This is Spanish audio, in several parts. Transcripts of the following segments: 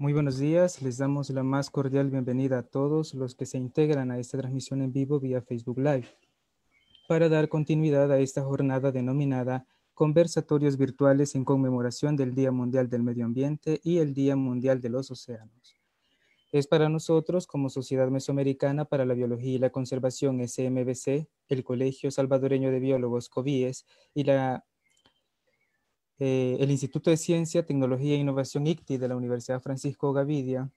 Muy buenos días, les damos la más cordial bienvenida a todos los que se integran a esta transmisión en vivo vía Facebook Live para dar continuidad a esta jornada denominada Conversatorios Virtuales en conmemoración del Día Mundial del Medio Ambiente y el Día Mundial de los Océanos. Es para nosotros, como Sociedad Mesoamericana para la Biología y la Conservación SMBC, el Colegio Salvadoreño de Biólogos COBIES y la eh, el Instituto de Ciencia, Tecnología e Innovación ICTI de la Universidad Francisco Gavidia,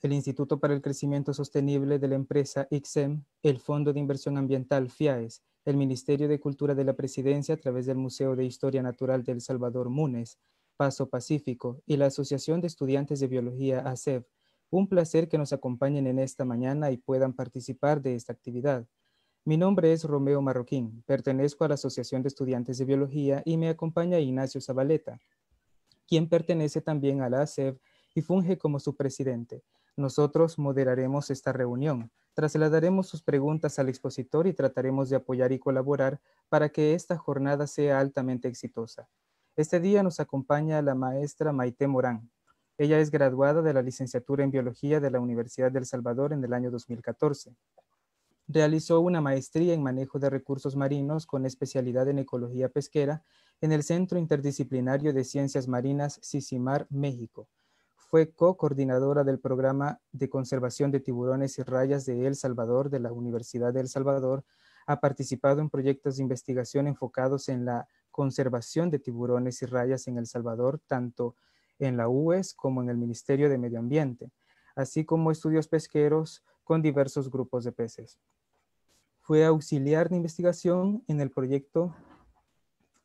el Instituto para el Crecimiento Sostenible de la empresa IXEM, el Fondo de Inversión Ambiental FIAES, el Ministerio de Cultura de la Presidencia a través del Museo de Historia Natural de El Salvador Munes, Paso Pacífico y la Asociación de Estudiantes de Biología ASEV. Un placer que nos acompañen en esta mañana y puedan participar de esta actividad. Mi nombre es Romeo Marroquín, pertenezco a la Asociación de Estudiantes de Biología y me acompaña Ignacio Zabaleta, quien pertenece también a la ASEB y funge como su presidente. Nosotros moderaremos esta reunión, trasladaremos sus preguntas al expositor y trataremos de apoyar y colaborar para que esta jornada sea altamente exitosa. Este día nos acompaña la maestra Maite Morán. Ella es graduada de la licenciatura en Biología de la Universidad del Salvador en el año 2014. Realizó una maestría en manejo de recursos marinos con especialidad en ecología pesquera en el Centro Interdisciplinario de Ciencias Marinas Sisimar, México. Fue co-coordinadora del programa de conservación de tiburones y rayas de El Salvador de la Universidad de El Salvador. Ha participado en proyectos de investigación enfocados en la conservación de tiburones y rayas en El Salvador, tanto en la UES como en el Ministerio de Medio Ambiente, así como estudios pesqueros con diversos grupos de peces. Fue auxiliar de investigación en el proyecto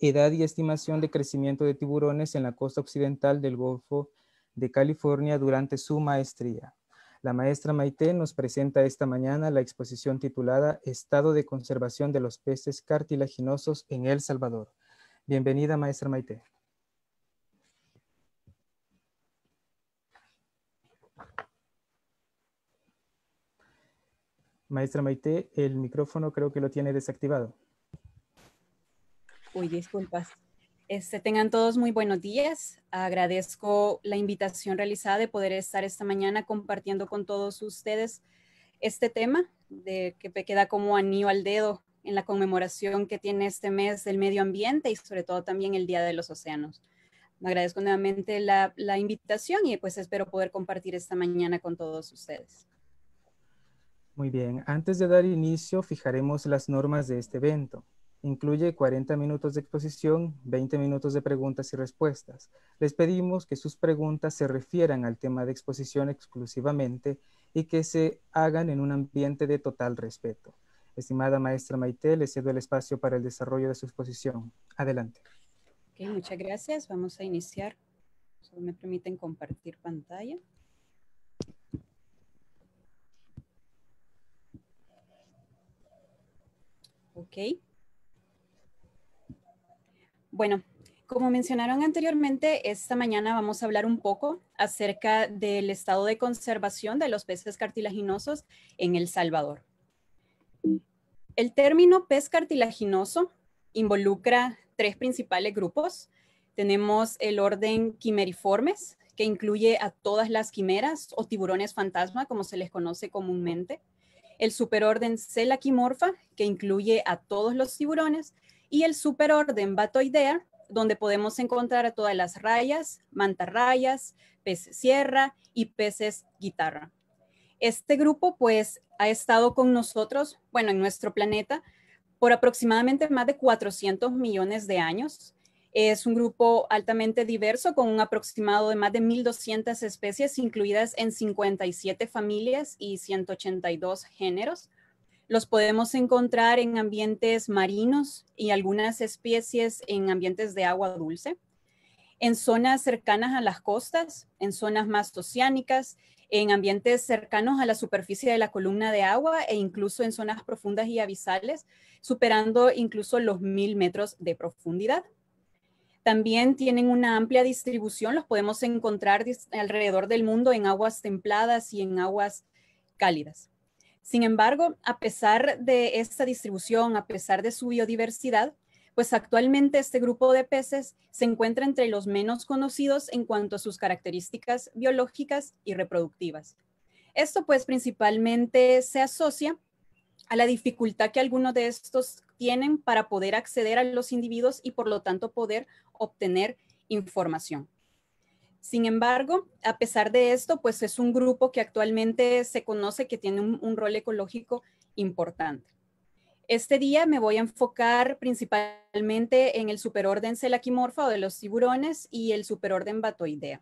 Edad y Estimación de Crecimiento de Tiburones en la costa occidental del Golfo de California durante su maestría. La maestra Maite nos presenta esta mañana la exposición titulada Estado de Conservación de los Peces Cartilaginosos en El Salvador. Bienvenida, maestra Maite. Maestra Maite, el micrófono creo que lo tiene desactivado. Uy, disculpas. Este, tengan todos muy buenos días. Agradezco la invitación realizada de poder estar esta mañana compartiendo con todos ustedes este tema de que queda como anillo al dedo en la conmemoración que tiene este mes del medio ambiente y sobre todo también el Día de los Océanos. Me agradezco nuevamente la, la invitación y pues espero poder compartir esta mañana con todos ustedes. Muy bien, antes de dar inicio fijaremos las normas de este evento. Incluye 40 minutos de exposición, 20 minutos de preguntas y respuestas. Les pedimos que sus preguntas se refieran al tema de exposición exclusivamente y que se hagan en un ambiente de total respeto. Estimada maestra Maite, le cedo el espacio para el desarrollo de su exposición. Adelante. muchas gracias. Vamos a iniciar. Solo me permiten compartir pantalla. ¿ok? Bueno, como mencionaron anteriormente, esta mañana vamos a hablar un poco acerca del estado de conservación de los peces cartilaginosos en El Salvador. El término pez cartilaginoso involucra tres principales grupos. Tenemos el orden quimeriformes, que incluye a todas las quimeras o tiburones fantasma, como se les conoce comúnmente el superorden Selachimorpha, que incluye a todos los tiburones, y el superorden Batoidea, donde podemos encontrar a todas las rayas, mantarrayas, peces sierra y peces guitarra. Este grupo pues ha estado con nosotros, bueno, en nuestro planeta, por aproximadamente más de 400 millones de años es un grupo altamente diverso con un aproximado de más de 1.200 especies incluidas en 57 familias y 182 géneros. Los podemos encontrar en ambientes marinos y algunas especies en ambientes de agua dulce, en zonas cercanas a las costas, en zonas más oceánicas, en ambientes cercanos a la superficie de la columna de agua e incluso en zonas profundas y abisales, superando incluso los 1.000 metros de profundidad. También tienen una amplia distribución, los podemos encontrar alrededor del mundo en aguas templadas y en aguas cálidas. Sin embargo, a pesar de esta distribución, a pesar de su biodiversidad, pues actualmente este grupo de peces se encuentra entre los menos conocidos en cuanto a sus características biológicas y reproductivas. Esto pues principalmente se asocia a la dificultad que algunos de estos tienen para poder acceder a los individuos y por lo tanto poder obtener información. Sin embargo, a pesar de esto, pues es un grupo que actualmente se conoce que tiene un, rol ecológico importante. Este día me voy a enfocar principalmente en el superorden celaquimorfa o de los tiburones y el superorden batoidea.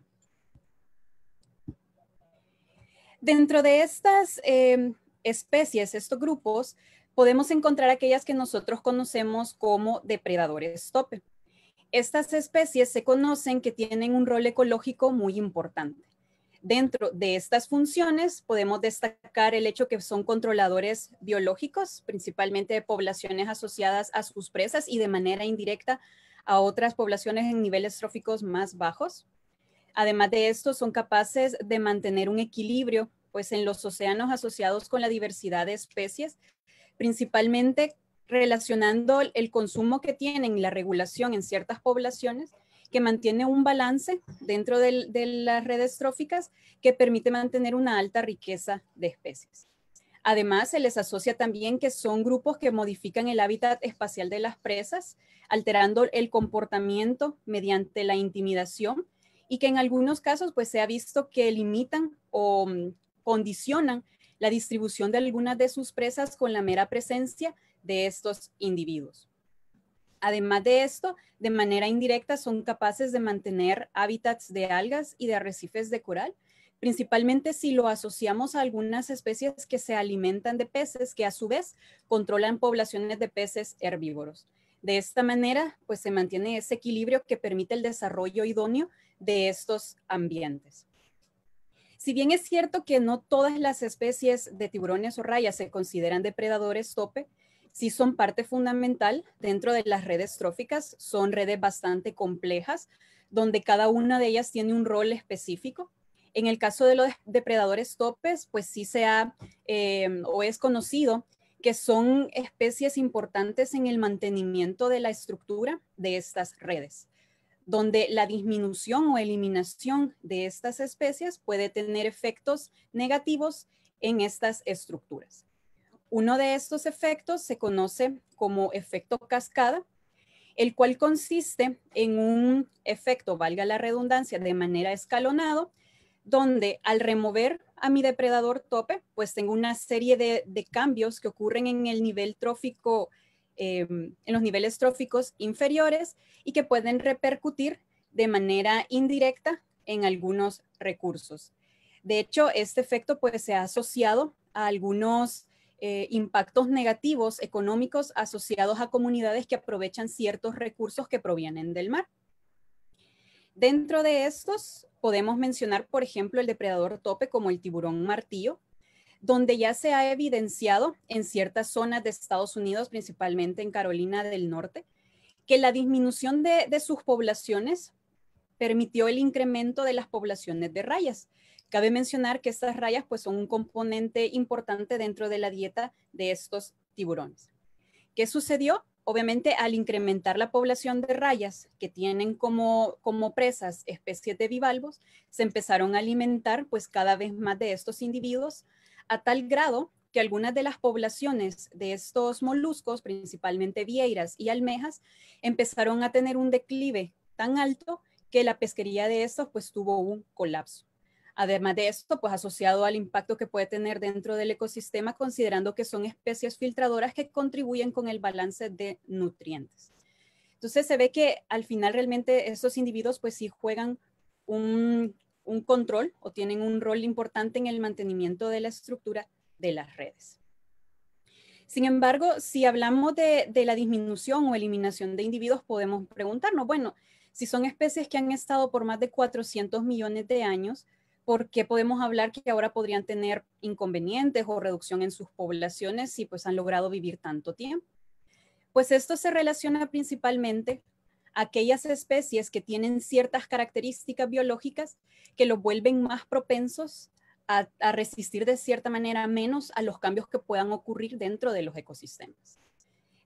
Dentro de estas eh, especies, estos grupos, podemos encontrar aquellas que nosotros conocemos como depredadores tope. Estas especies se conocen que tienen un rol ecológico muy importante. Dentro de estas funciones podemos destacar el hecho que son controladores biológicos, principalmente de poblaciones asociadas a sus presas y de manera indirecta a otras poblaciones en niveles tróficos más bajos. Además de esto, son capaces de mantener un equilibrio pues en los océanos asociados con la diversidad de especies, principalmente relacionando el consumo que tienen y la regulación en ciertas poblaciones que mantiene un balance dentro de, las redes tróficas que permite mantener una alta riqueza de especies. Además, se les asocia también que son grupos que modifican el hábitat espacial de las presas, alterando el comportamiento mediante la intimidación y que en algunos casos pues, se ha visto que limitan o mm, condicionan la distribución de algunas de sus presas con la mera presencia de estos individuos. Además de esto, de manera indirecta son capaces de mantener hábitats de algas y de arrecifes de coral, principalmente si lo asociamos a algunas especies que se alimentan de peces, que a su vez controlan poblaciones de peces herbívoros. De esta manera, pues se mantiene ese equilibrio que permite el desarrollo idóneo de estos ambientes. Si bien es cierto que no todas las especies de tiburones o rayas se consideran depredadores tope, sí son parte fundamental dentro de las redes tróficas, son redes bastante complejas, donde cada una de ellas tiene un rol específico. En el caso de los depredadores topes, pues sí se ha em, o es conocido que son especies importantes en el mantenimiento de la estructura de estas redes donde la disminución o eliminación de estas especies puede tener efectos negativos en estas estructuras. Uno de estos efectos se conoce como efecto cascada, el cual consiste en un efecto, valga la redundancia, de manera escalonado, donde al remover a mi depredador tope, pues tengo una serie de, de cambios que ocurren en el nivel trófico Em, en los niveles tróficos inferiores y que pueden repercutir de manera indirecta en algunos recursos. De hecho, este efecto pues, se ha asociado a algunos eh, impactos negativos económicos asociados a comunidades que aprovechan ciertos recursos que provienen del mar. Dentro de estos, podemos mencionar, por ejemplo, el depredador tope como el tiburón martillo, donde ya se ha evidenciado en ciertas zonas de Estados Unidos, principalmente en Carolina del Norte, que la disminución de, sus poblaciones permitió el incremento de las poblaciones de rayas. Cabe mencionar que estas rayas pues, son un componente importante dentro de la dieta de estos tiburones. ¿Qué sucedió? Obviamente al incrementar la población de rayas que tienen como, como presas especies de bivalvos, se empezaron a alimentar pues cada vez más de estos individuos a tal grado que algunas de las poblaciones de estos moluscos, principalmente vieiras y almejas, empezaron a tener un declive tan alto que la pesquería de estos pues tuvo un colapso. Además de esto, pues asociado al impacto que puede tener dentro del ecosistema, considerando que son especies filtradoras que contribuyen con el balance de nutrientes. Entonces se ve que al final realmente estos individuos pues sí juegan un un control o tienen un rol importante en el mantenimiento de la estructura de las redes. Sin embargo, si hablamos de, la disminución o eliminación de individuos, podemos preguntarnos, bueno, si son especies que han estado por más de 400 millones de años, ¿por qué podemos hablar que ahora podrían tener inconvenientes o reducción en sus poblaciones si pues han logrado vivir tanto tiempo? Pues esto se relaciona principalmente aquellas especies que tienen ciertas características biológicas que los vuelven más propensos a, resistir de cierta manera menos a los cambios que puedan ocurrir dentro de los ecosistemas.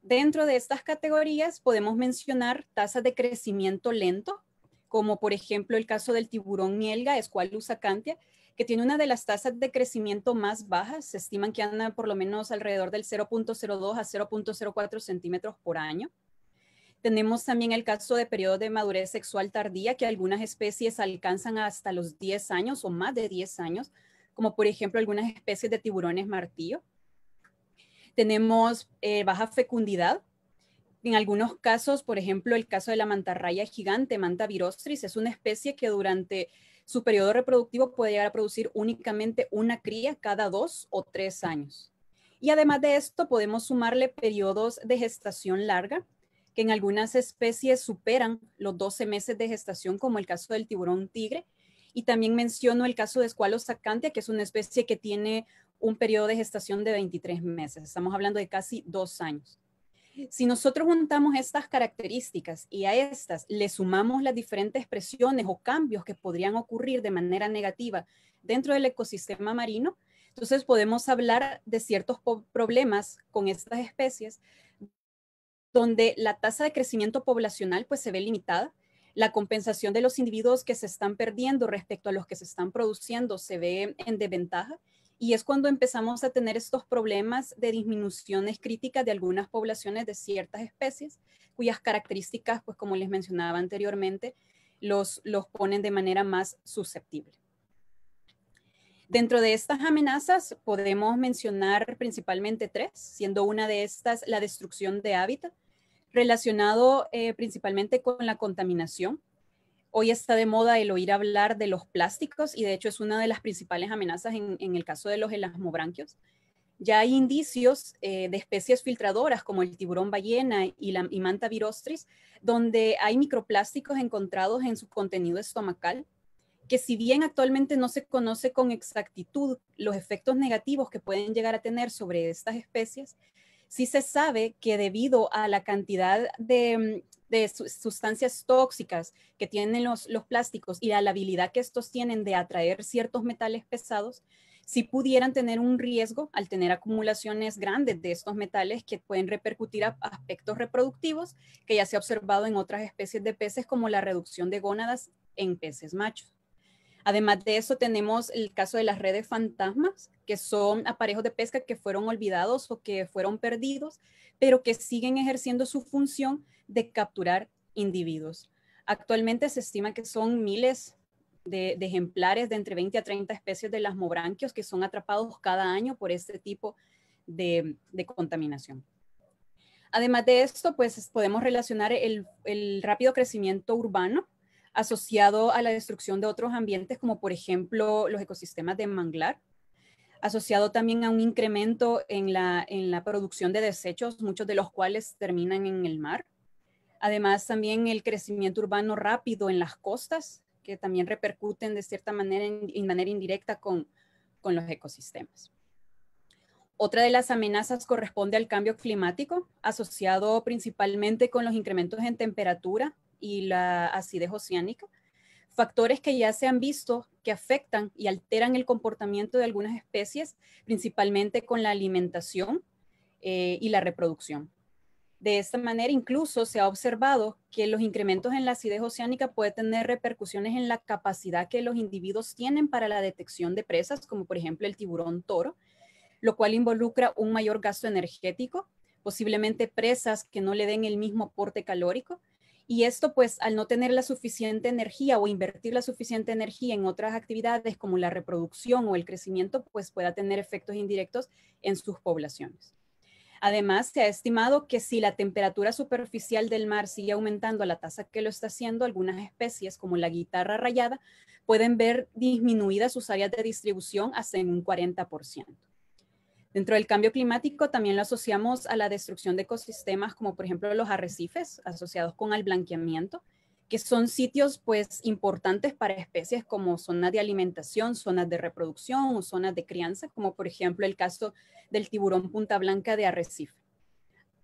Dentro de estas categorías podemos mencionar tasas de crecimiento lento, como por ejemplo el caso del tiburón mielga, Squalus acantia, que tiene una de las tasas de crecimiento más bajas, se estiman que anda por lo menos alrededor del 0.02 a 0.04 centímetros por año. Tenemos también el caso de periodo de madurez sexual tardía, que algunas especies alcanzan hasta los 10 años o más de 10 años, como por ejemplo algunas especies de tiburones martillo. Tenemos eh, baja fecundidad. En algunos casos, por ejemplo, el caso de la mantarraya gigante, Manta virostris, es una especie que durante su periodo reproductivo puede llegar a producir únicamente una cría cada dos o tres años. Y además de esto, podemos sumarle periodos de gestación larga, que en algunas especies superan los 12 meses de gestación, como el caso del tiburón tigre. Y también menciono el caso de escualos sacantia, que es una especie que tiene un periodo de gestación de 23 meses. Estamos hablando de casi dos años. Si nosotros juntamos estas características y a estas le sumamos las diferentes presiones o cambios que podrían ocurrir de manera negativa dentro del ecosistema marino, entonces podemos hablar de ciertos problemas con estas especies donde la tasa de crecimiento poblacional pues se ve limitada, la compensación de los individuos que se están perdiendo respecto a los que se están produciendo se ve en desventaja y es cuando empezamos a tener estos problemas de disminuciones críticas de algunas poblaciones de ciertas especies cuyas características pues como les mencionaba anteriormente los, los ponen de manera más susceptible. Dentro de estas amenazas podemos mencionar principalmente tres, siendo una de estas la destrucción de hábitat, relacionado eh, principalmente con la contaminación. Hoy está de moda el oír hablar de los plásticos y de hecho es una de las principales amenazas en, el caso de los elasmobranquios. Ya hay indicios eh, de especies filtradoras como el tiburón ballena y la y manta virostris, donde hay microplásticos encontrados en su contenido estomacal, que si bien actualmente no se conoce con exactitud los efectos negativos que pueden llegar a tener sobre estas especies, sí se sabe que debido a la cantidad de, mm, sustancias tóxicas que tienen los, plásticos y a la habilidad que estos tienen de atraer ciertos metales pesados, si pudieran tener un riesgo al tener acumulaciones grandes de estos metales que pueden repercutir a aspectos reproductivos que ya se ha observado en otras especies de peces como la reducción de gónadas en peces machos. Además de eso, tenemos el caso de las redes fantasmas, son aparejos de pesca que fueron olvidados o que fueron perdidos, pero que siguen ejerciendo su función de capturar individuos. Actualmente se estima que son miles de, ejemplares de entre 20 a 30 especies de las que son atrapados cada año por este tipo de, contaminación. Además de esto, pues podemos relacionar el rápido crecimiento urbano asociado a la destrucción de otros ambientes, como por ejemplo los ecosistemas de manglar, asociado también a un incremento en la, producción de desechos, muchos de los cuales terminan en el mar. Además, también el crecimiento urbano rápido en las costas, que también repercuten de cierta manera, en manera indirecta con, con los ecosistemas. Otra de las amenazas corresponde al cambio climático, asociado principalmente con los incrementos en temperatura y la acidez oceánica, factores que ya se han visto que afectan y alteran el comportamiento de algunas especies, principalmente con la alimentación eh, y la reproducción. De esta manera, incluso se ha observado que los incrementos en la acidez oceánica puede tener repercusiones en la capacidad que los individuos tienen para la detección de presas, como por ejemplo el tiburón toro, lo cual involucra un mayor gasto energético, posiblemente presas que no le den el mismo aporte calórico, y esto pues al no tener la suficiente energía o invertir la suficiente energía en otras actividades como la reproducción o el crecimiento, pues pueda tener efectos indirectos en sus poblaciones. Además, se ha estimado que si la temperatura superficial del mar sigue aumentando a la tasa que lo está haciendo, algunas especies, como la guitarra rayada, pueden ver disminuidas sus áreas de distribución hasta en un 40%. Dentro del cambio climático también lo asociamos a la destrucción de ecosistemas como por ejemplo los arrecifes asociados con el blanqueamiento, que son sitios pues importantes para especies como zonas de alimentación, zonas de reproducción o zonas de crianza, como por ejemplo el caso del tiburón punta blanca de arrecife.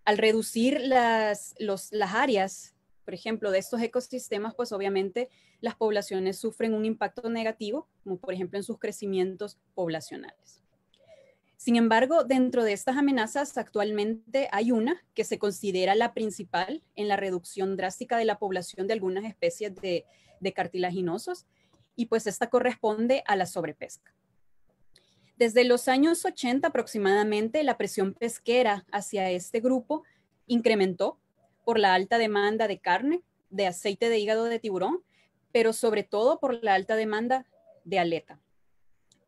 Al reducir las, las áreas, por ejemplo, de estos ecosistemas, pues obviamente las poblaciones sufren un impacto negativo, como por ejemplo en sus crecimientos poblacionales. Sin embargo, dentro de estas amenazas actualmente hay una que se considera la principal en la reducción drástica de la población de algunas especies de, cartilaginosos y pues esta corresponde a la sobrepesca. Desde los años 80 aproximadamente, la presión pesquera hacia este grupo incrementó por la alta demanda de carne, de aceite de hígado de tiburón, pero sobre todo por la alta demanda de aleta.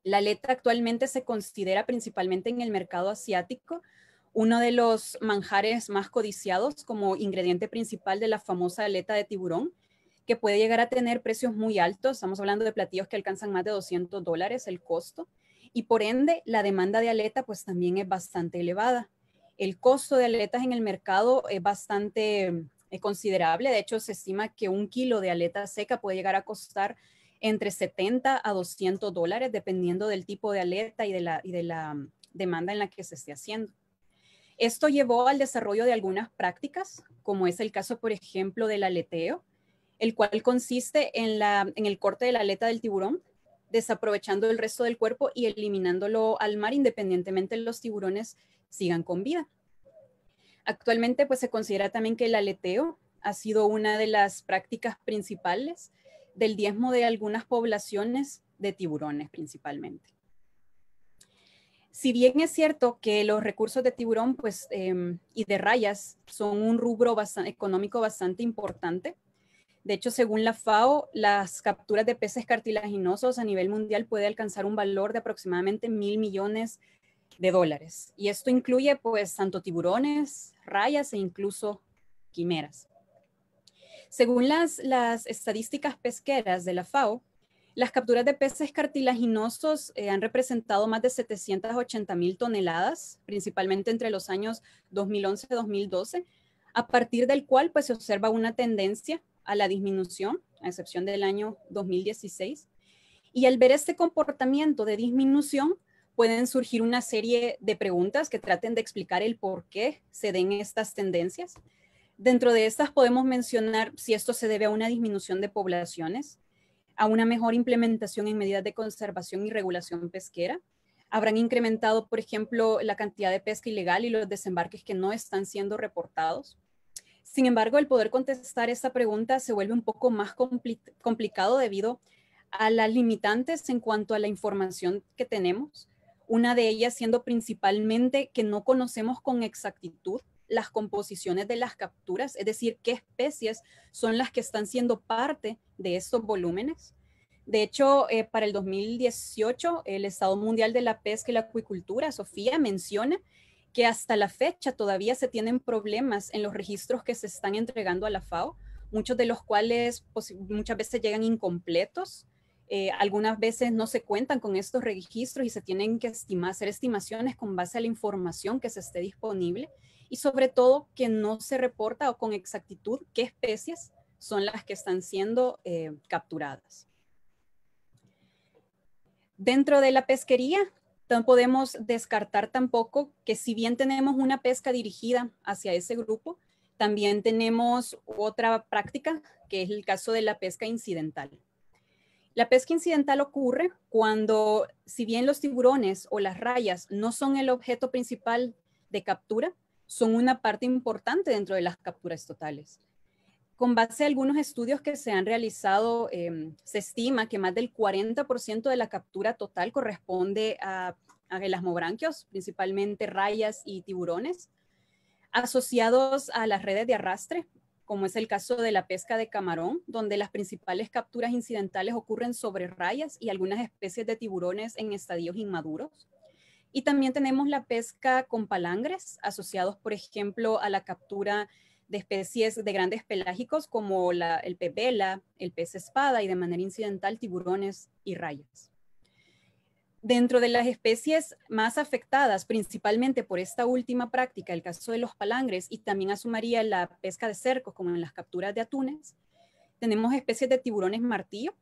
La aleta actualmente se considera principalmente en el mercado asiático uno de los manjares más codiciados como ingrediente principal de la famosa aleta de tiburón, que puede llegar a tener precios muy altos. Estamos hablando de platillos que alcanzan más de 200 dólares el costo. Y por ende, la demanda de aleta pues también es bastante elevada. El costo de aletas en el mercado es bastante eh, considerable. De hecho, se estima que un kilo de aleta seca puede llegar a costar entre 70 a 200 dólares, dependiendo del tipo de aleta y de la, mm, demanda en la que se esté haciendo. Esto llevó al desarrollo de algunas prácticas, como es el caso, por ejemplo, del aleteo, el cual consiste en, el corte de la aleta del tiburón, desaprovechando el resto del cuerpo y eliminándolo al mar independientemente de los tiburones sigan con vida. Actualmente, pues se considera también que el aleteo ha sido una de las prácticas principales del diezmo de algunas poblaciones de tiburones principalmente. Si bien es cierto que los recursos de tiburón pues, em, y de rayas son un rubro económico bastante importante, de hecho, según la FAO, las capturas de peces cartilaginosos a nivel mundial puede alcanzar un valor de aproximadamente mil millones de dólares. Y esto incluye, pues, tanto tiburones, rayas e incluso quimeras. Según las, estadísticas pesqueras de la FAO, las capturas de peces cartilaginosos eh, han representado más de 780.000 toneladas, principalmente entre los años 2011-2012, a partir del cual pues, se observa una tendencia a la disminución, a excepción del año 2016. Y al ver este comportamiento de disminución, pueden surgir una serie de preguntas que traten de explicar el por qué se den estas tendencias. Dentro de estas podemos mencionar si esto se debe a una disminución de poblaciones, a una mejor implementación en medidas de conservación y regulación pesquera. Habrán incrementado, por ejemplo, la cantidad de pesca ilegal y los desembarques que no están siendo reportados. Sin embargo, el poder contestar esta pregunta se vuelve un poco más complicado debido a las limitantes en cuanto a la información que tenemos, una de ellas siendo principalmente que no conocemos con exactitud las composiciones de las capturas, es decir, qué especies son las que están siendo parte de estos volúmenes. De hecho, eh, para el 2018, el Estado Mundial de la Pesca y la Acuicultura, Sofía, menciona que hasta la fecha todavía se tienen problemas en los registros que se están entregando a la FAO, muchos de los cuales muchas veces llegan incompletos. Eh, algunas veces no se cuentan con estos registros y se tienen que hacer estimaciones con base a la información que se esté disponible y sobre todo que no se reporta con exactitud qué especies son las que están siendo eh, capturadas. Dentro de la pesquería, no podemos descartar tampoco que si bien tenemos una pesca dirigida hacia ese grupo, también tenemos otra práctica, que es el caso de la pesca incidental. La pesca incidental ocurre cuando, si bien los tiburones o las rayas no son el objeto principal de captura, son una parte importante dentro de las capturas totales. Con base a algunos estudios que se han realizado, em, se estima que más del 40% de la captura total corresponde a, a elasmobranquios, principalmente rayas y tiburones, asociados a las redes de arrastre, como es el caso de la pesca de camarón, donde las principales capturas incidentales ocurren sobre rayas y algunas especies de tiburones en estadios inmaduros y también tenemos la pesca con palangres, asociados, por ejemplo, a la captura de especies de grandes pelágicos como el pebela, el pez espada y de manera incidental tiburones y rayas. Dentro de las especies más afectadas principalmente por esta última práctica, el caso de los palangres y también asumaría la pesca de cercos como en las capturas de atunes, tenemos especies de tiburones martillo,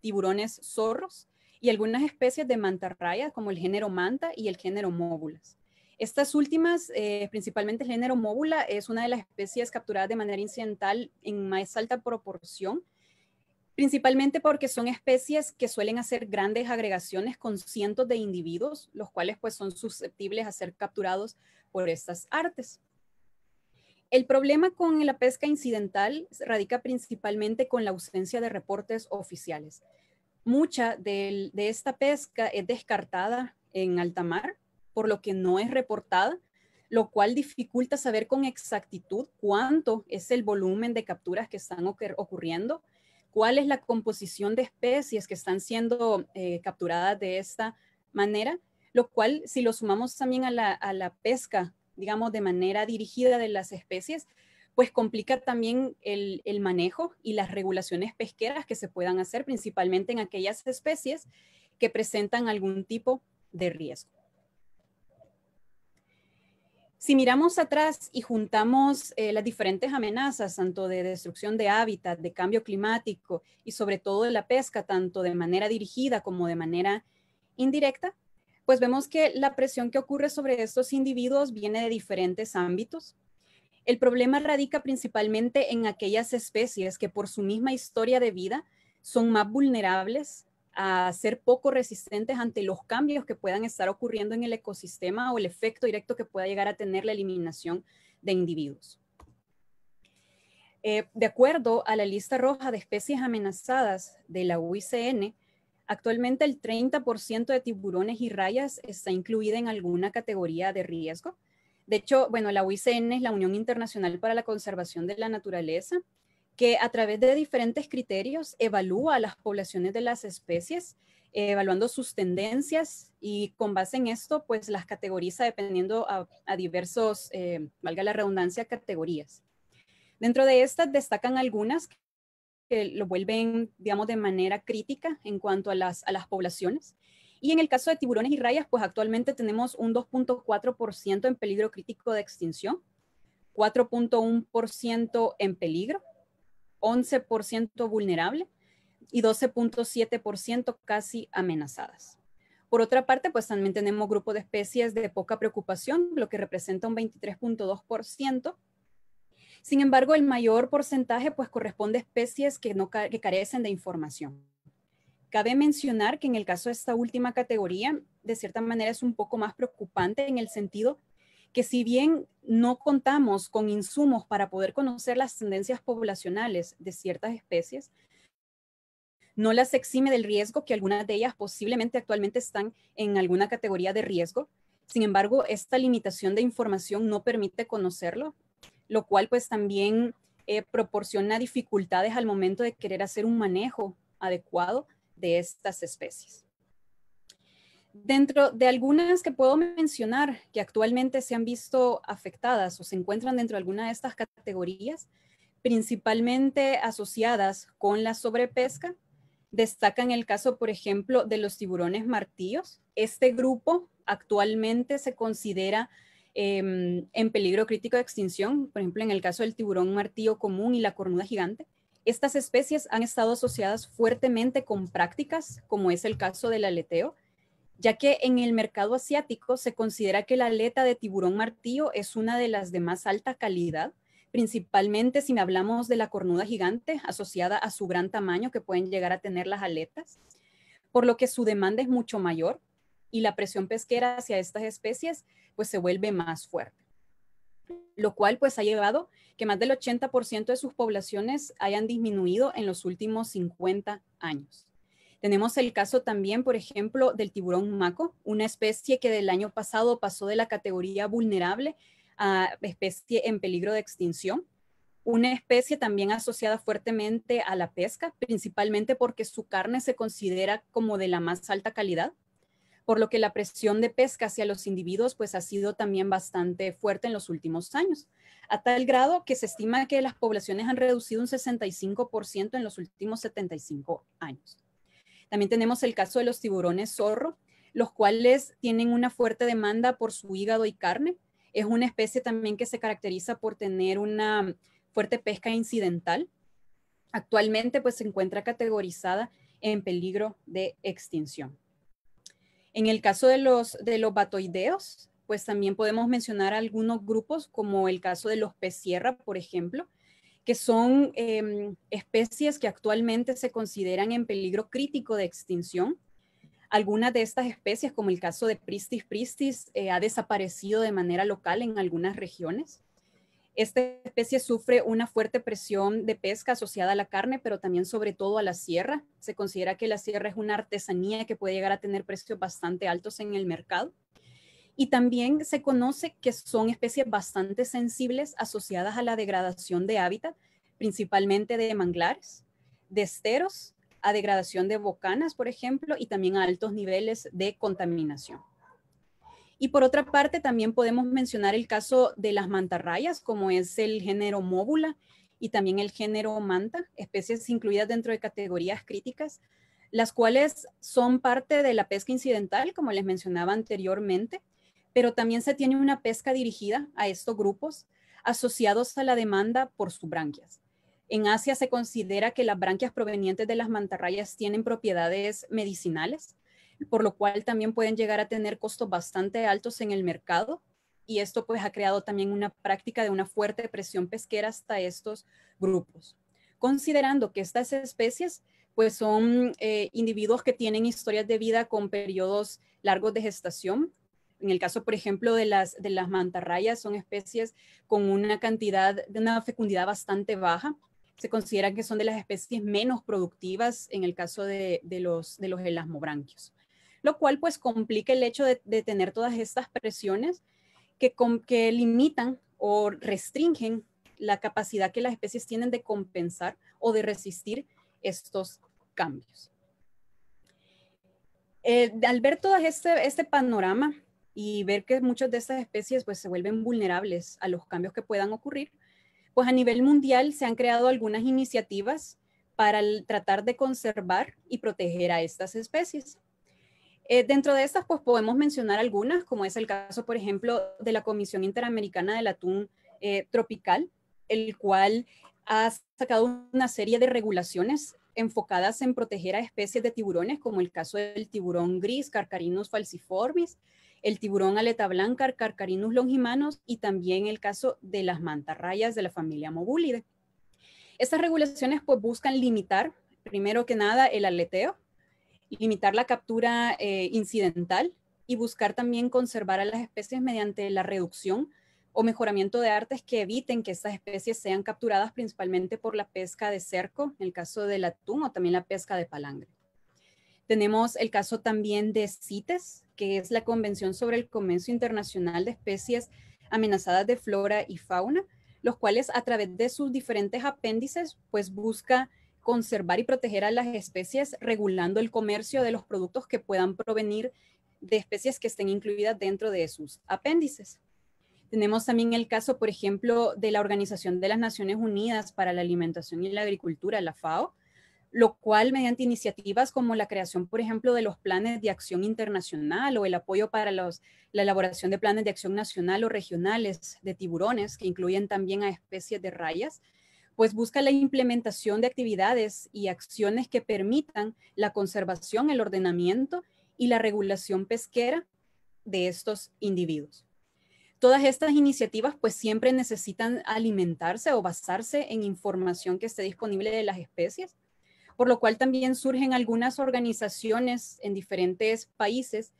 tiburones zorros, y algunas especies de mantarrayas como el género manta y el género móbulas Estas últimas, eh, principalmente el género móbula es una de las especies capturadas de manera incidental en más alta proporción, principalmente porque son especies que suelen hacer grandes agregaciones con cientos de individuos, los cuales pues son susceptibles a ser capturados por estas artes. El problema con la pesca incidental radica principalmente con la ausencia de reportes oficiales. Mucha de, esta pesca es descartada en alta mar, por lo que no es reportada, lo cual dificulta saber con exactitud cuánto es el volumen de capturas que están ocurriendo, cuál es la composición de especies que están siendo eh, capturadas de esta manera, lo cual si lo sumamos también a la pesca, digamos, de manera dirigida de las especies, pues complica también el, manejo y las regulaciones pesqueras que se puedan hacer, principalmente en aquellas especies que presentan algún tipo de riesgo. Si miramos atrás y juntamos eh, las diferentes amenazas, tanto de destrucción de hábitat, de cambio climático y sobre todo de la pesca, tanto de manera dirigida como de manera indirecta, pues vemos que la presión que ocurre sobre estos individuos viene de diferentes ámbitos. El problema radica principalmente en aquellas especies que por su misma historia de vida son más vulnerables a ser poco resistentes ante los cambios que puedan estar ocurriendo en el ecosistema o el efecto directo que pueda llegar a tener la eliminación de individuos. Eh, de acuerdo a la lista roja de especies amenazadas de la UICN, actualmente el 30% de tiburones y rayas está incluida en alguna categoría de riesgo de hecho, bueno, la UICN es la Unión Internacional para la Conservación de la Naturaleza, que a través de diferentes criterios evalúa a las poblaciones de las especies, eh, evaluando sus tendencias y con base en esto, pues las categoriza dependiendo a, diversos, eh, valga la redundancia, categorías. Dentro de estas destacan algunas que lo vuelven, digamos, de manera crítica en cuanto a las poblaciones. Y en el caso de tiburones y rayas, pues actualmente tenemos un 2.4% en peligro crítico de extinción, 4.1% en peligro, 11% vulnerable y 12.7% casi amenazadas. Por otra parte, pues también tenemos grupo de especies de poca preocupación, lo que representa un 23.2%. Sin embargo, el mayor porcentaje pues corresponde a especies que, no, que carecen de información. Cabe mencionar que en el caso de esta última categoría, de cierta manera es un poco más preocupante en el sentido que si bien no contamos con insumos para poder conocer las tendencias poblacionales de ciertas especies, no las exime del riesgo que algunas de ellas posiblemente actualmente están en alguna categoría de riesgo. Sin embargo, esta limitación de información no permite conocerlo, lo cual pues también eh, proporciona dificultades al momento de querer hacer un manejo adecuado de estas especies. Dentro de algunas que puedo mencionar que actualmente se han visto afectadas o se encuentran dentro de alguna de estas categorías, principalmente asociadas con la sobrepesca, destacan el caso, por ejemplo, de los tiburones martillos. Este grupo actualmente se considera em, en peligro crítico de extinción, por ejemplo, en el caso del tiburón martillo común y la cornuda gigante. Estas especies han estado asociadas fuertemente con prácticas, como es el caso del aleteo, ya que en el mercado asiático se considera que la aleta de tiburón martillo es una de las de más alta calidad, principalmente si hablamos de la cornuda gigante asociada a su gran tamaño que pueden llegar a tener las aletas, por lo que su demanda es mucho mayor y la presión pesquera hacia estas especies pues se vuelve más fuerte lo cual pues ha llevado que más del 80% de sus poblaciones hayan disminuido en los últimos 50 años. Tenemos el caso también, por ejemplo, del tiburón maco, una especie que del año pasado pasó de la categoría vulnerable a especie en peligro de extinción. Una especie también asociada fuertemente a la pesca, principalmente porque su carne se considera como de la más alta calidad, por lo que la presión de pesca hacia los individuos pues ha sido también bastante fuerte en los últimos años, a tal grado que se estima que las poblaciones han reducido un 65% en los últimos 75 años. También tenemos el caso de los tiburones zorro, los cuales tienen una fuerte demanda por su hígado y carne. Es una especie también que se caracteriza por tener una fuerte pesca incidental. Actualmente pues se encuentra categorizada en peligro de extinción. En el caso de los, de batoideos, pues también podemos mencionar algunos grupos, como el caso de los Sierra, por ejemplo, que son em, especies que actualmente se consideran en peligro crítico de extinción. Algunas de estas especies, como el caso de Pristis pristis, eh, ha desaparecido de manera local en algunas regiones. Esta especie sufre una fuerte presión de pesca asociada a la carne, pero también sobre todo a la sierra. Se considera que la sierra es una artesanía que puede llegar a tener precios bastante altos en el mercado. Y también se conoce que son especies bastante sensibles asociadas a la degradación de hábitat, principalmente de manglares, de esteros, a degradación de bocanas, por ejemplo, y también a altos niveles de contaminación. Y por otra parte, también podemos mencionar el caso de las mantarrayas, como es el género móbula y también el género manta, especies incluidas dentro de categorías críticas, las cuales son parte de la pesca incidental, como les mencionaba anteriormente, pero también se tiene una pesca dirigida a estos grupos asociados a la demanda por sus branquias. En Asia se considera que las branquias provenientes de las mantarrayas tienen propiedades medicinales por lo cual también pueden llegar a tener costos bastante altos en el mercado y esto pues ha creado también una práctica de una fuerte presión pesquera hasta estos grupos. Considerando que estas especies pues son eh, individuos que tienen historias de vida con periodos largos de gestación. En el caso, por ejemplo, de las, de las mantarrayas, son especies con una cantidad de una fecundidad bastante baja. Se considera que son de las especies menos productivas en el caso de, los, de los elasmobranquios lo cual pues complica el hecho de, tener todas estas presiones que, que limitan o restringen la capacidad que las especies tienen de compensar o de resistir estos cambios. Eh, al ver todo este, este panorama y ver que muchas de estas especies pues, se vuelven vulnerables a los cambios que puedan ocurrir, pues a nivel mundial se han creado algunas iniciativas para tratar de conservar y proteger a estas especies. Eh, dentro de estas, pues podemos mencionar algunas, como es el caso, por ejemplo, de la Comisión Interamericana del Atún eh, Tropical, el cual ha sacado una serie de regulaciones enfocadas en proteger a especies de tiburones, como el caso del tiburón gris, Carcarinus falciformis, el tiburón aleta blanca, Carcarinus longimanus, y también el caso de las mantarrayas de la familia Mobulidae. Estas regulaciones pues buscan limitar, primero que nada, el aleteo, limitar la captura eh, incidental y buscar también conservar a las especies mediante la reducción o mejoramiento de artes que eviten que estas especies sean capturadas principalmente por la pesca de cerco, en el caso del atún o también la pesca de palangre. Tenemos el caso también de CITES, que es la Convención sobre el Comercio Internacional de Especies Amenazadas de Flora y Fauna, los cuales a través de sus diferentes apéndices pues busca conservar y proteger a las especies regulando el comercio de los productos que puedan provenir de especies que estén incluidas dentro de sus apéndices. Tenemos también el caso, por ejemplo, de la Organización de las Naciones Unidas para la Alimentación y la Agricultura, la FAO, lo cual mediante iniciativas como la creación, por ejemplo, de los planes de acción internacional o el apoyo para la elaboración de planes de acción nacional o regionales de tiburones, que incluyen también a especies de rayas, pues busca la implementación de actividades y acciones que permitan la conservación, el ordenamiento y la regulación pesquera de estos individuos. Todas estas iniciativas pues siempre necesitan alimentarse o basarse en información que esté disponible de las especies, por lo cual también surgen algunas organizaciones en diferentes países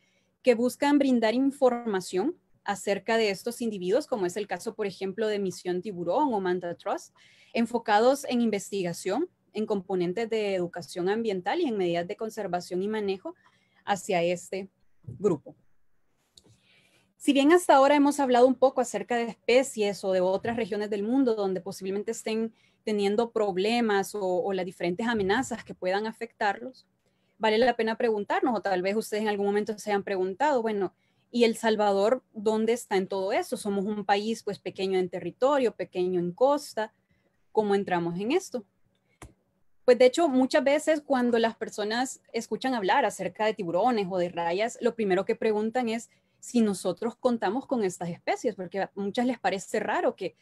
que buscan brindar información acerca de estos individuos, como es el caso, por ejemplo, de Misión Tiburón o Manta Trust, enfocados en investigación, en componentes de educación ambiental y en medidas de conservación y manejo hacia este grupo. Si bien hasta ahora hemos hablado un poco acerca de especies o de otras regiones del mundo donde posiblemente estén teniendo problemas o, o las diferentes amenazas que puedan afectarlos, vale la pena preguntarnos, o tal vez ustedes en algún momento se han preguntado, bueno, y El Salvador, ¿dónde está en todo eso Somos un país pues pequeño en territorio, pequeño en costa. ¿Cómo entramos en esto? Pues de hecho, muchas veces cuando las personas escuchan hablar acerca de tiburones o de rayas, lo primero que preguntan es si nosotros contamos con estas especies, porque muchas les parece raro que,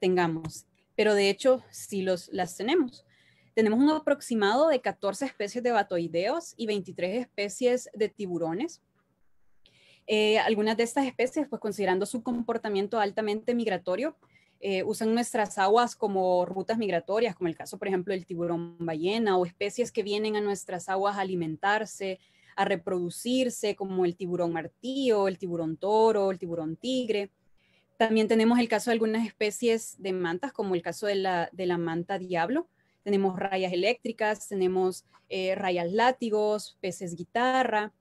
tengamos, pero de hecho sí los, las tenemos. Tenemos un aproximado de 14 especies de batoideos y 23 especies de tiburones eh, algunas de estas especies, pues considerando su comportamiento altamente migratorio, eh, usan nuestras aguas como rutas migratorias, como el caso, por ejemplo, del tiburón ballena o especies que vienen a nuestras aguas a alimentarse, a reproducirse, como el tiburón martillo, el tiburón toro, el tiburón tigre. También tenemos el caso de algunas especies de mantas, como el caso de la, manta diablo. Tenemos rayas eléctricas, tenemos eh, rayas látigos, peces guitarra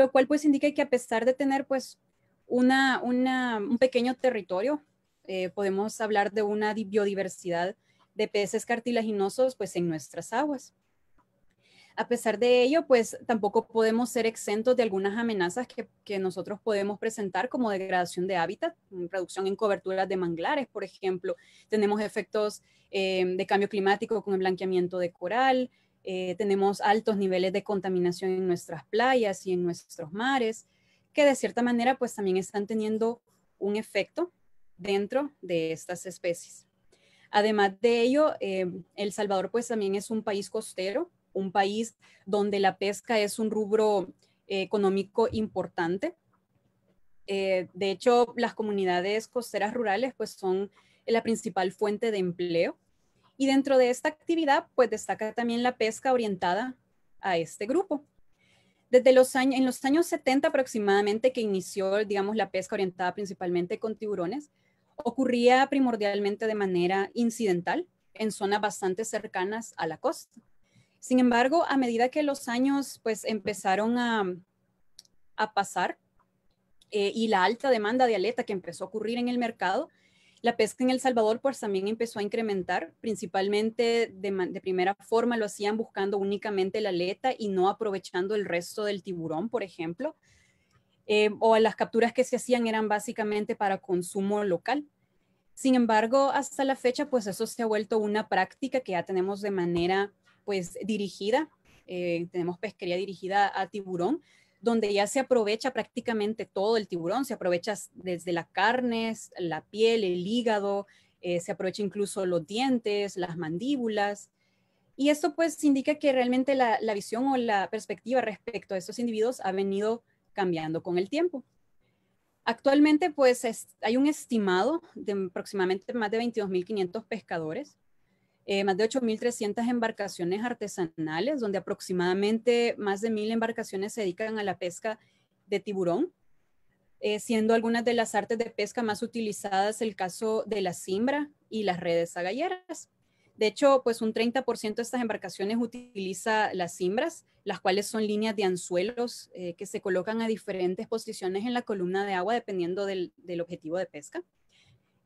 lo cual pues indica que a pesar de tener pues una, un pequeño territorio, eh, podemos hablar de una biodiversidad de peces cartilaginosos pues en nuestras aguas. A pesar de ello, pues tampoco podemos ser exentos de algunas amenazas que, nosotros podemos presentar como degradación de hábitat, mm, reducción en cobertura de manglares, por ejemplo. Tenemos efectos eh, de cambio climático con el blanqueamiento de coral, eh, tenemos altos niveles de contaminación en nuestras playas y en nuestros mares, que de cierta manera pues también están teniendo un efecto dentro de estas especies. Además de ello, eh, El Salvador pues también es un país costero, un país donde la pesca es un rubro eh, económico importante. de hecho, las comunidades costeras rurales pues son la principal fuente de empleo y dentro de esta actividad, pues destaca también la pesca orientada a este grupo. Desde los años, en los años 70 aproximadamente que inició, digamos, la pesca orientada principalmente con tiburones, ocurría primordialmente de manera incidental en zonas bastante cercanas a la costa. Sin embargo, a medida que los años pues empezaron a, a pasar eh, y la alta demanda de aleta que empezó a ocurrir en el mercado, la pesca en El Salvador pues también empezó a incrementar, principalmente de, primera forma lo hacían buscando únicamente la aleta y no aprovechando el resto del tiburón, por ejemplo. Eh, o las capturas que se hacían eran básicamente para consumo local. Sin embargo, hasta la fecha, pues eso se ha vuelto una práctica que ya tenemos de manera pues dirigida. Eh, tenemos pesquería dirigida a tiburón, donde ya se aprovecha prácticamente todo el tiburón, se aprovecha desde la carnes, la piel, el hígado, eh, se aprovecha incluso los dientes, las mandíbulas. Y esto pues indica que realmente la, visión o la perspectiva respecto a estos individuos ha venido cambiando con el tiempo. Actualmente pues hay un estimado de aproximadamente más de 22.500 pescadores eh, más de 8.300 embarcaciones artesanales, donde aproximadamente más de 1.000 embarcaciones se dedican a la pesca de tiburón, eh, siendo algunas de las artes de pesca más utilizadas el caso de la simbra y las redes agalleras. De hecho, pues un 30% de estas embarcaciones utiliza las simbras, las cuales son líneas de anzuelos eh, que se colocan a diferentes posiciones en la columna de agua dependiendo del objetivo de pesca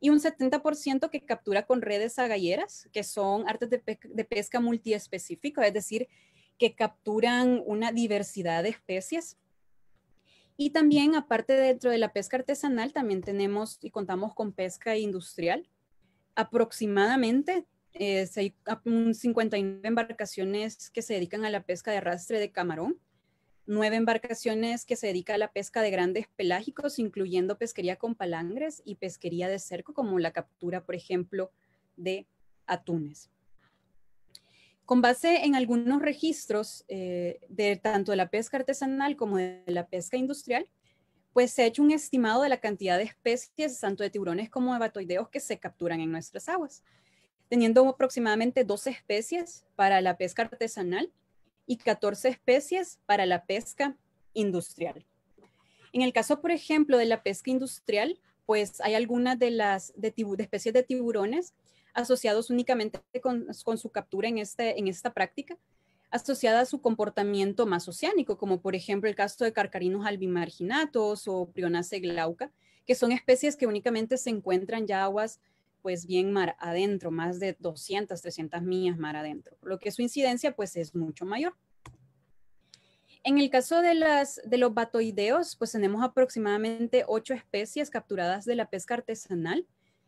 y un 70% que captura con redes agalleras, que son artes de, pesca multiespecífico, es decir, que capturan una diversidad de especies. Y también, aparte dentro de la pesca artesanal, también tenemos y contamos con pesca industrial. Aproximadamente eh, hay 59 embarcaciones que se dedican a la pesca de arrastre de camarón, nueve embarcaciones que se dedica a la pesca de grandes pelágicos, incluyendo pesquería con palangres y pesquería de cerco, como la captura, por ejemplo, de atunes. Con base en algunos registros eh, de tanto de la pesca artesanal como de la pesca industrial, pues se ha hecho un estimado de la cantidad de especies, tanto de tiburones como de batoideos, que se capturan en nuestras aguas, teniendo aproximadamente dos especies para la pesca artesanal, y 14 especies para la pesca industrial. En el caso, por ejemplo, de la pesca industrial, pues hay algunas de las especies de tiburones asociados únicamente con, su captura en, este, en esta práctica, asociada a su comportamiento más oceánico, como por ejemplo el caso de carcarinos albimarginatos o prionace glauca, que son especies que únicamente se encuentran ya aguas pues bien mar adentro, más de 200, 300 millas mar adentro, lo que su incidencia pues es mucho mayor. En el caso de, las, de los batoideos, pues tenemos aproximadamente ocho especies capturadas de la pesca artesanal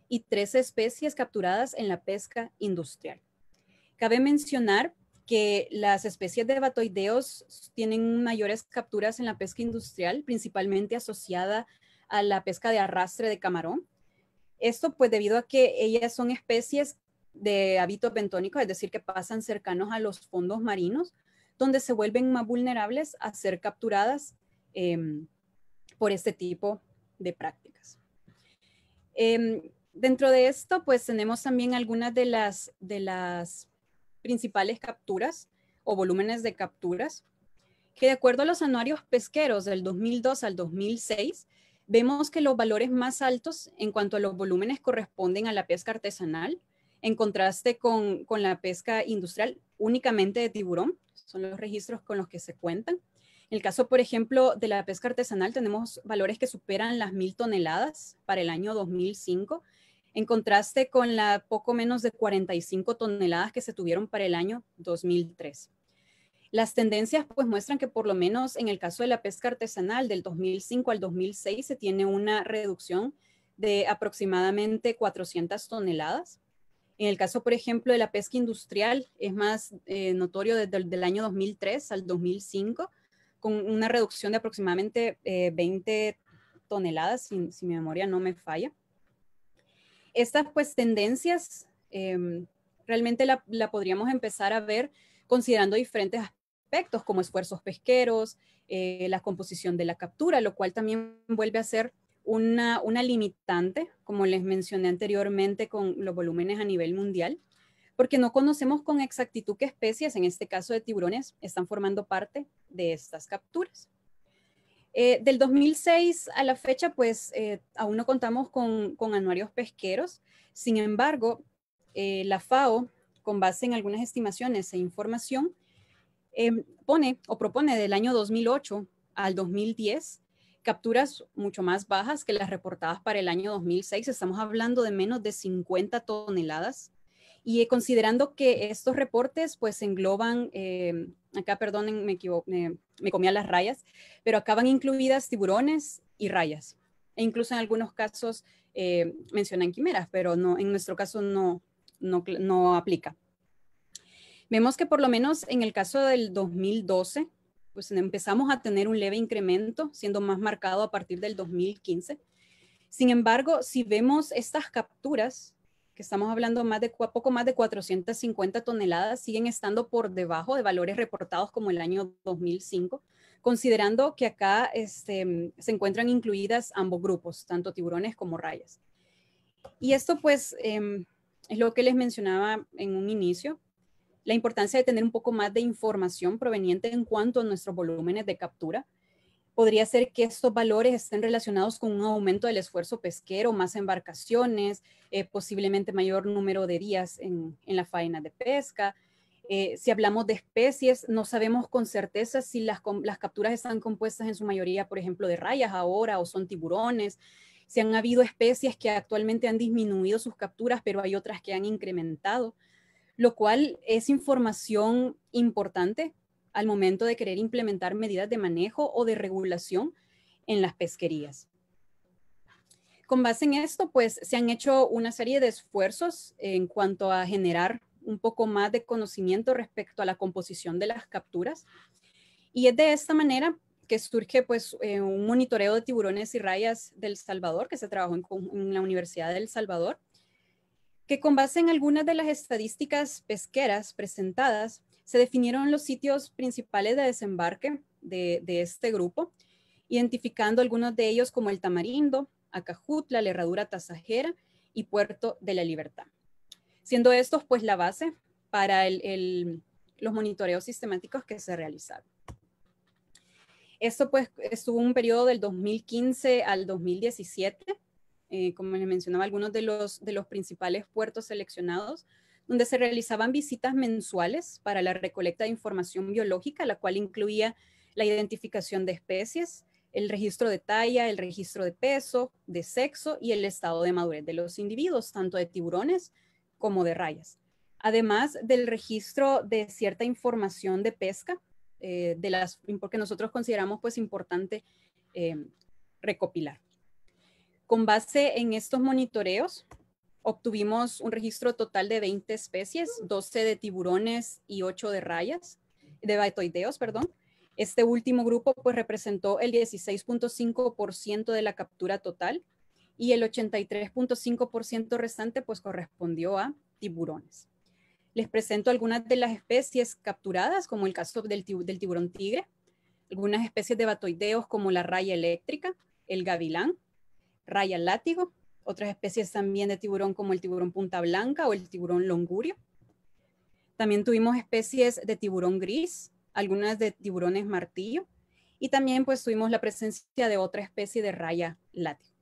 y tres especies capturadas en la pesca industrial. Cabe mencionar que las especies de batoideos tienen mayores capturas en la pesca industrial, principalmente asociada a la pesca de arrastre de camarón, esto pues debido a que ellas son especies de hábitos bentónico, es decir, que pasan cercanos a los fondos marinos, donde se vuelven más vulnerables a ser capturadas em, por este tipo de prácticas. Em, dentro de esto, pues tenemos también algunas de las, de las principales capturas o volúmenes de capturas, que de acuerdo a los anuarios pesqueros del 2002 al 2006, Vemos que los valores más altos en cuanto a los volúmenes corresponden a la pesca artesanal, en contraste con, la pesca industrial únicamente de tiburón, son los registros con los que se cuentan. En el caso, por ejemplo, de la pesca artesanal, tenemos valores que superan las mil toneladas para el año 2005, en contraste con la poco menos de 45 toneladas que se tuvieron para el año 2003. Las tendencias pues muestran que por lo menos en el caso de la pesca artesanal del 2005 al 2006 se tiene una reducción de aproximadamente 400 toneladas. En el caso, por ejemplo, de la pesca industrial es más eh, notorio desde el año 2003 al 2005, con una reducción de aproximadamente 20 eh, toneladas, si, mi memoria no me falla. Estas pues tendencias em, realmente la, la podríamos empezar a ver considerando diferentes aspectos como esfuerzos pesqueros, eh, la composición de la captura, lo cual también vuelve a ser una, limitante, como les mencioné anteriormente, con los volúmenes a nivel mundial, porque no conocemos con exactitud qué especies, en este caso de tiburones, están formando parte de estas capturas. Eh, del 2006 a la fecha, pues eh, aún no contamos con, anuarios pesqueros. Sin embargo, la FAO con base en algunas estimaciones e información, em, pone o propone del año 2008 al 2010 capturas mucho más bajas que las reportadas para el año 2006. Estamos hablando de menos de 50 toneladas. Y eh, considerando que estos reportes pues engloban, em, acá perdonen, me, me, comía las rayas, pero acaban incluidas tiburones y rayas. E incluso en algunos casos eh, mencionan quimeras, pero no, en nuestro caso no, no, aplica. Vemos que por lo menos en el caso del 2012, pues empezamos a tener un leve incremento, siendo más marcado a partir del 2015. Sin embargo, si vemos estas capturas, que estamos hablando más de poco más de 450 toneladas, siguen estando por debajo de valores reportados como el año 2005, considerando que acá este, se encuentran incluidas ambos grupos, tanto tiburones como rayas. Y esto pues em, es lo que les mencionaba en un inicio, la importancia de tener un poco más de información proveniente en cuanto a nuestros volúmenes de captura. Podría ser que estos valores estén relacionados con un aumento del esfuerzo pesquero, más embarcaciones, eh, posiblemente mayor número de días en, la faena de pesca, eh, si hablamos de especies, no sabemos con certeza si las, las, capturas están compuestas en su mayoría, por ejemplo, de rayas ahora o son tiburones. Se han habido especies que actualmente han disminuido sus capturas, pero hay otras que han incrementado, lo cual es información importante al momento de querer implementar medidas de manejo o de regulación en las pesquerías. Con base en esto, pues se han hecho una serie de esfuerzos en cuanto a generar un poco más de conocimiento respecto a la composición de las capturas. Y es de esta manera que surge pues eh, un monitoreo de tiburones y rayas del Salvador, que se trabajó en, la Universidad del Salvador, que con base en algunas de las estadísticas pesqueras presentadas, se definieron los sitios principales de desembarque de, este grupo, identificando algunos de ellos como el Tamarindo, Acajutla, la Herradura Tasajera y Puerto de la Libertad. Siendo estos pues la base para los monitoreos sistemáticos que se realizaron. Esto pues estuvo un periodo del 2015 al 2017, eh, como les mencionaba, algunos de los principales puertos seleccionados, donde se realizaban visitas mensuales para la recolecta de información biológica, la cual incluía la identificación de especies, el registro de talla, el registro de peso, de sexo y el estado de madurez de los individuos, tanto de tiburones como de rayas. Además del registro de cierta información de pesca, eh, de las, porque nosotros consideramos pues importante eh, recopilar. Con base en estos monitoreos, obtuvimos un registro total de 20 especies, 12 de tiburones y 8 de rayas, de batoideos, perdón. Este último grupo pues representó el 16.5% de la captura total y el 83.5% restante pues correspondió a tiburones. Les presento algunas de las especies capturadas, como el caso del, tiburón tigre, algunas especies de batoideos como la raya eléctrica, el gavilán, raya látigo, otras especies también de tiburón como el tiburón punta blanca o el tiburón longurio. También tuvimos especies de tiburón gris, algunas de tiburones martillo y también pues tuvimos la presencia de otra especie de raya látigo.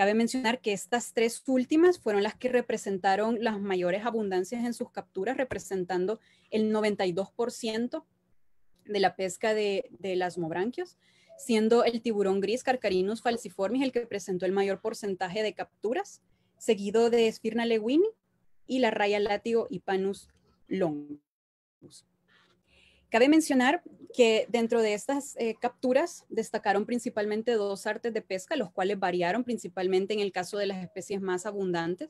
Cabe mencionar que estas tres últimas fueron las que representaron las mayores abundancias en sus capturas, representando el 92% de la pesca de, de las mobranquios, siendo el tiburón gris Carcarinus falciformis el que presentó el mayor porcentaje de capturas, seguido de Sphyrna lewini y la raya látigo Ipanus longus. Cabe mencionar que dentro de estas eh, capturas destacaron principalmente dos artes de pesca, los cuales variaron principalmente en el caso de las especies más abundantes.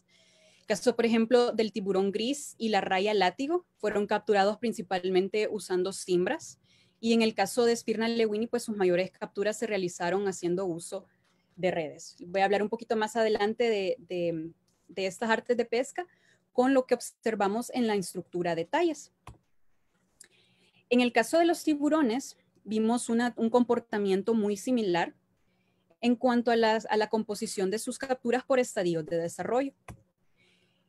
Caso, por ejemplo, del tiburón gris y la raya látigo fueron capturados principalmente usando cimbras. Y en el caso de Spirna lewini, pues sus mayores capturas se realizaron haciendo uso de redes. Voy a hablar un poquito más adelante de, de estas artes de pesca con lo que observamos en la estructura de tallas. En el caso de los tiburones, vimos un comportamiento muy similar en cuanto a, la composición de sus capturas por estadios de desarrollo.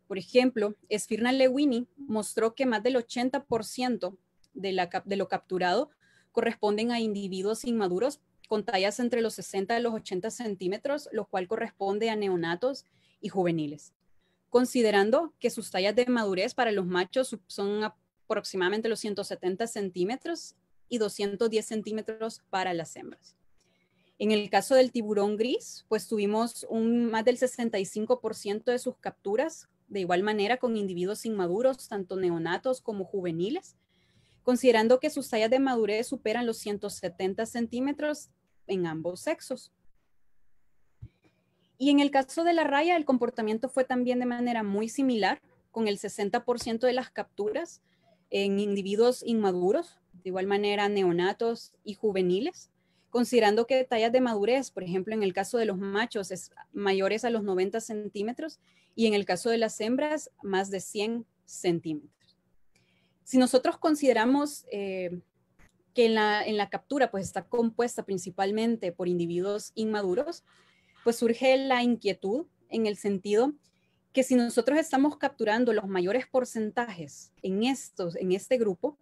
Por ejemplo, Esfirna Lewini mostró que más del 80% de, la, de lo capturado corresponden a individuos inmaduros con tallas entre los 60 y los 80 centímetros, lo cual corresponde a neonatos y juveniles. Considerando que sus tallas de madurez para los machos son aproximadamente los 170 centímetros y 210 centímetros para las hembras. En el caso del tiburón gris, pues tuvimos un, más del 65% de sus capturas, de igual manera con individuos inmaduros, tanto neonatos como juveniles, considerando que sus tallas de madurez superan los 170 centímetros en ambos sexos. Y en el caso de la raya, el comportamiento fue también de manera muy similar, con el 60% de las capturas, en individuos inmaduros, de igual manera neonatos y juveniles, considerando que tallas de madurez, por ejemplo, en el caso de los machos es mayores a los 90 centímetros y en el caso de las hembras más de 100 centímetros. Si nosotros consideramos eh, que en la, captura pues está compuesta principalmente por individuos inmaduros, pues surge la inquietud en el sentido que si nosotros estamos capturando los mayores porcentajes en, estos, en este grupo,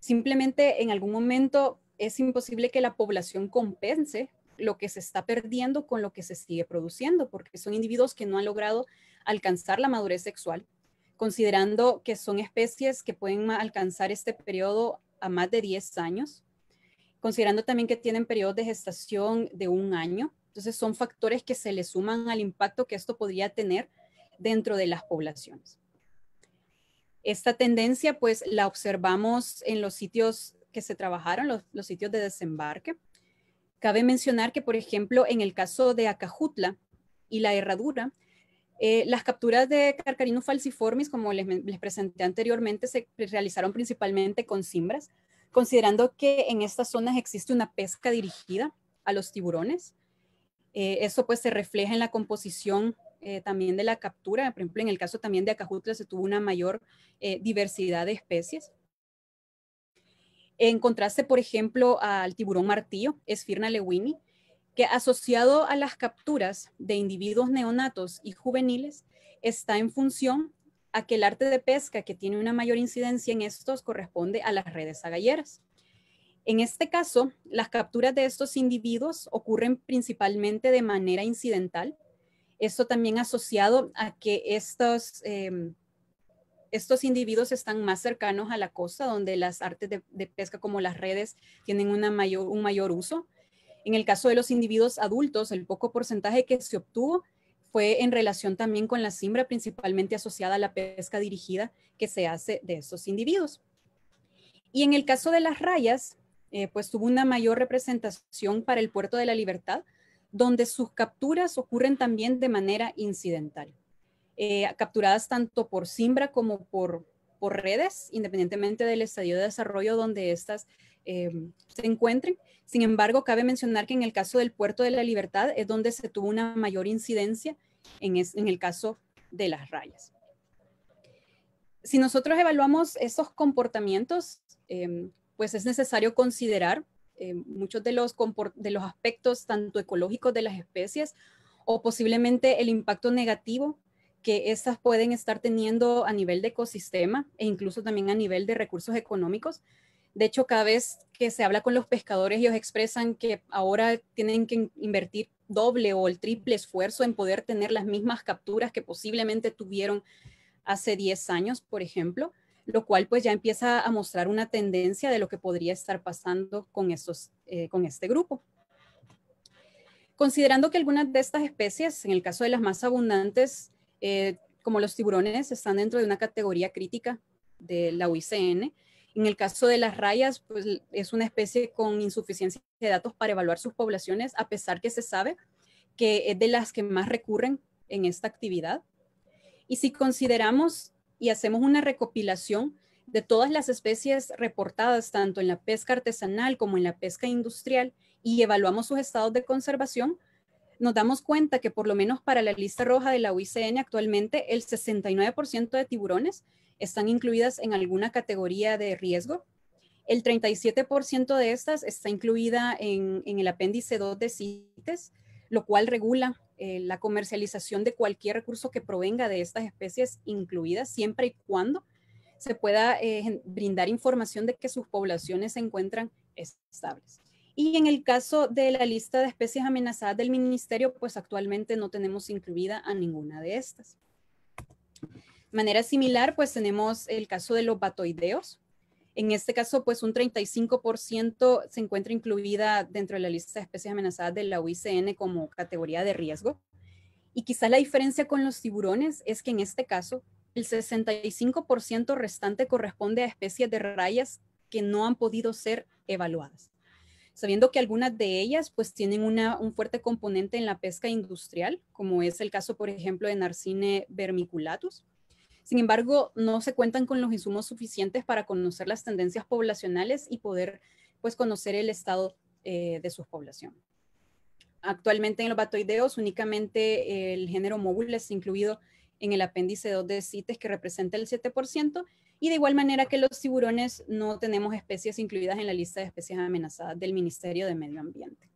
simplemente en algún momento es imposible que la población compense lo que se está perdiendo con lo que se sigue produciendo, porque son individuos que no han logrado alcanzar la madurez sexual, considerando que son especies que pueden alcanzar este periodo a más de 10 años, considerando también que tienen periodos de gestación de un año. Entonces son factores que se le suman al impacto que esto podría tener dentro de las poblaciones. Esta tendencia pues la observamos en los sitios que se trabajaron, los, sitios de desembarque. Cabe mencionar que, por ejemplo, en el caso de Acajutla y la herradura, eh, las capturas de Carcarinus falciformis, como les, presenté anteriormente, se realizaron principalmente con cimbras, considerando que en estas zonas existe una pesca dirigida a los tiburones. Eh, eso pues se refleja en la composición eh, también de la captura. Por ejemplo, en el caso también de Acajutla se tuvo una mayor eh, diversidad de especies. En contraste, por ejemplo, al tiburón martillo, Esfirna lewini, que asociado a las capturas de individuos neonatos y juveniles, está en función a que el arte de pesca que tiene una mayor incidencia en estos corresponde a las redes agalleras. En este caso, las capturas de estos individuos ocurren principalmente de manera incidental, esto también asociado a que estos, em, estos individuos están más cercanos a la costa, donde las artes de, pesca como las redes tienen una mayor, un mayor uso. En el caso de los individuos adultos, el poco porcentaje que se obtuvo fue en relación también con la simbra, principalmente asociada a la pesca dirigida que se hace de estos individuos. Y en el caso de las rayas, eh, pues tuvo una mayor representación para el puerto de la libertad, donde sus capturas ocurren también de manera incidental. Eh, capturadas tanto por Simbra como por, redes, independientemente del estadio de desarrollo donde estas eh, se encuentren. Sin embargo, cabe mencionar que en el caso del Puerto de la Libertad es donde se tuvo una mayor incidencia en, el caso de las rayas. Si nosotros evaluamos esos comportamientos, eh, pues es necesario considerar eh, muchos de los, de los aspectos tanto ecológicos de las especies o posiblemente el impacto negativo que estas pueden estar teniendo a nivel de ecosistema e incluso también a nivel de recursos económicos. De hecho, cada vez que se habla con los pescadores, ellos expresan que ahora tienen que invertir doble o el triple esfuerzo en poder tener las mismas capturas que posiblemente tuvieron hace 10 años, por ejemplo lo cual pues ya empieza a mostrar una tendencia de lo que podría estar pasando con, estos, eh, con este grupo. Considerando que algunas de estas especies, en el caso de las más abundantes, eh, como los tiburones, están dentro de una categoría crítica de la UICN, en el caso de las rayas, pues es una especie con insuficiencia de datos para evaluar sus poblaciones, a pesar que se sabe que es de las que más recurren en esta actividad. Y si consideramos y hacemos una recopilación de todas las especies reportadas tanto en la pesca artesanal como en la pesca industrial y evaluamos sus estados de conservación, nos damos cuenta que por lo menos para la lista roja de la UICN actualmente el 69% de tiburones están incluidas en alguna categoría de riesgo. El 37% de estas está incluida en, el apéndice 2 de CITES, lo cual regula eh, la comercialización de cualquier recurso que provenga de estas especies incluidas, siempre y cuando se pueda eh, brindar información de que sus poblaciones se encuentran estables. Y en el caso de la lista de especies amenazadas del ministerio, pues actualmente no tenemos incluida a ninguna de estas. De manera similar, pues tenemos el caso de los batoideos, en este caso, pues un 35% se encuentra incluida dentro de la lista de especies amenazadas de la UICN como categoría de riesgo. Y quizás la diferencia con los tiburones es que en este caso el 65% restante corresponde a especies de rayas que no han podido ser evaluadas. Sabiendo que algunas de ellas pues tienen un fuerte componente en la pesca industrial, como es el caso por ejemplo de Narcine vermiculatus, sin embargo, no se cuentan con los insumos suficientes para conocer las tendencias poblacionales y poder pues, conocer el estado eh, de sus poblaciones. Actualmente en los batoideos únicamente el género móvil es incluido en el apéndice 2 de CITES que representa el 7% y de igual manera que los tiburones no tenemos especies incluidas en la lista de especies amenazadas del Ministerio de Medio Ambiente.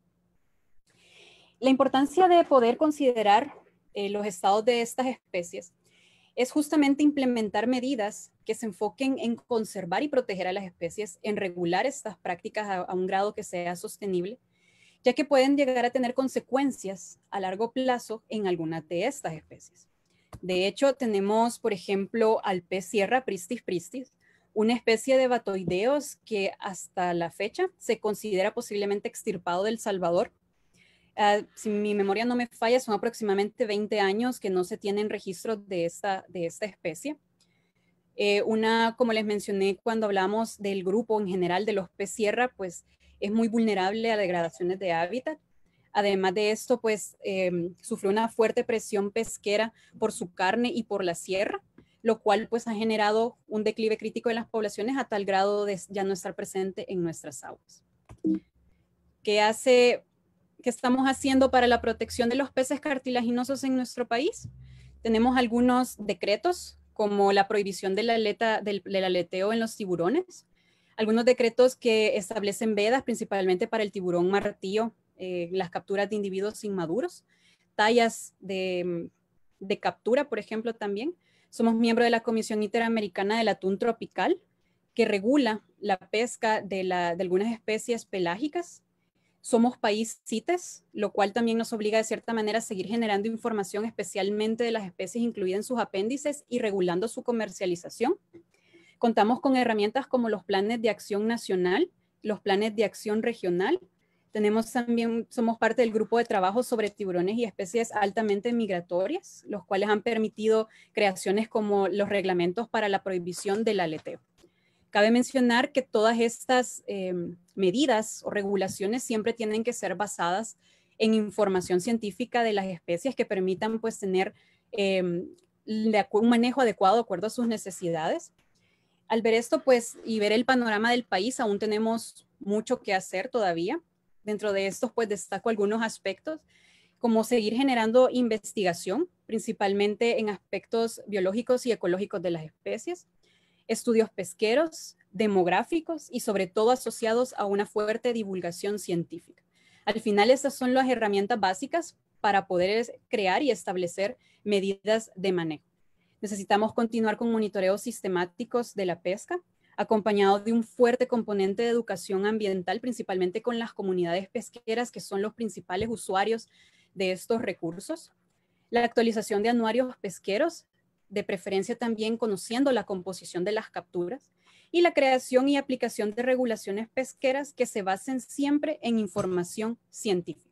La importancia de poder considerar eh, los estados de estas especies es justamente implementar medidas que se enfoquen en conservar y proteger a las especies, en regular estas prácticas a, un grado que sea sostenible, ya que pueden llegar a tener consecuencias a largo plazo en algunas de estas especies. De hecho, tenemos, por ejemplo, al pez sierra pristis pristis, una especie de batoideos que hasta la fecha se considera posiblemente extirpado del Salvador Ah, si mi memoria no me falla, son aproximadamente 20 años que no se tienen registros de esta, de esta especie. Eh, una, como les mencioné cuando hablamos del grupo en general de los pez sierra, pues es muy vulnerable a degradaciones de hábitat. Además de esto, pues em, sufrió una fuerte presión pesquera por su carne y por la sierra, lo cual pues ha generado un declive crítico de las poblaciones a tal grado de ya no estar presente en nuestras aguas. ¿Qué hace que estamos haciendo para la protección de los peces cartilaginosos en nuestro país. Tenemos algunos decretos, como la prohibición de del, aleteo en los tiburones, algunos decretos que establecen vedas, principalmente para el tiburón martillo, eh, las capturas de individuos inmaduros, tallas mm, de, captura, por ejemplo, también. Somos miembro de la Comisión Interamericana del Atún Tropical, que regula la pesca de algunas especies pelágicas somos país CITES, lo cual también nos obliga de cierta manera a seguir generando información especialmente de las especies incluidas en sus apéndices y regulando su comercialización. Contamos con herramientas como los planes de acción nacional, los planes de acción regional. Tenemos también, somos parte del grupo de trabajo sobre tiburones y especies altamente migratorias, los cuales han permitido creaciones como los reglamentos para la prohibición del aleteo. Cabe mencionar que todas estas em, medidas o regulaciones siempre tienen que ser basadas en información científica de las especies que permitan pues tener em, un manejo adecuado de acuerdo a sus necesidades. Al ver esto pues y ver el panorama del país aún tenemos mucho que hacer todavía. Dentro de estos pues destaco algunos aspectos como seguir generando investigación, principalmente en aspectos biológicos y ecológicos de las especies, estudios pesqueros, demográficos y sobre todo asociados a una fuerte divulgación científica. Al final, estas son las herramientas básicas para poder crear y establecer medidas de manejo. Necesitamos continuar con monitoreos sistemáticos de la pesca, acompañado de un fuerte componente de educación ambiental, principalmente con las comunidades pesqueras, que son los principales usuarios de estos recursos. La actualización de anuarios pesqueros de preferencia también conociendo la composición de las capturas, y la creación y aplicación de regulaciones pesqueras que se basen siempre en información científica.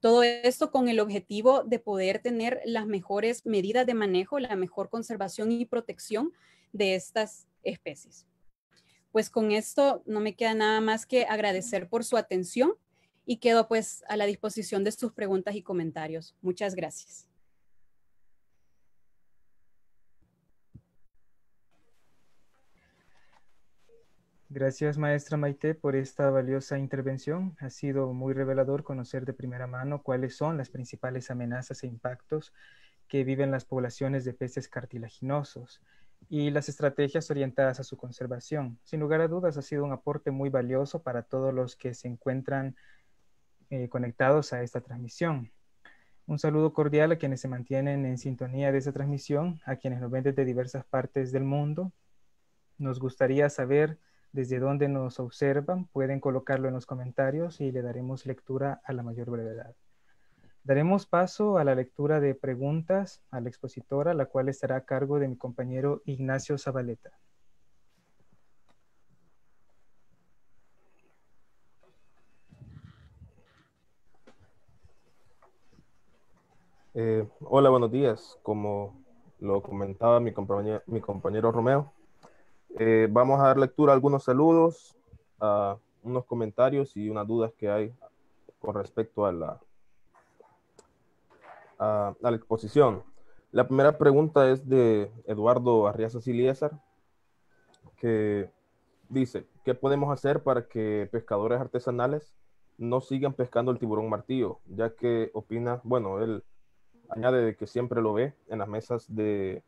Todo esto con el objetivo de poder tener las mejores medidas de manejo, la mejor conservación y protección de estas especies. Pues con esto no me queda nada más que agradecer por su atención y quedo pues a la disposición de sus preguntas y comentarios. Muchas gracias. Gracias, maestra Maite, por esta valiosa intervención. Ha sido muy revelador conocer de primera mano cuáles son las principales amenazas e impactos que viven las poblaciones de peces cartilaginosos y las estrategias orientadas a su conservación. Sin lugar a dudas, ha sido un aporte muy valioso para todos los que se encuentran eh, conectados a esta transmisión. Un saludo cordial a quienes se mantienen en sintonía de esta transmisión, a quienes nos ven desde diversas partes del mundo. Nos gustaría saber desde donde nos observan pueden colocarlo en los comentarios y le daremos lectura a la mayor brevedad. Daremos paso a la lectura de preguntas a la expositora, la cual estará a cargo de mi compañero Ignacio Zabaleta. Eh, hola, buenos días. Como lo comentaba mi, mi compañero Romeo, eh, vamos a dar lectura a algunos saludos, a unos comentarios y unas dudas que hay con respecto a la, a, la exposición. La primera pregunta es de Eduardo Arriaza Siliesar, que dice, ¿qué podemos hacer para que pescadores artesanales no sigan pescando el tiburón martillo? Ya que opina, bueno, él añade que siempre lo ve en las mesas de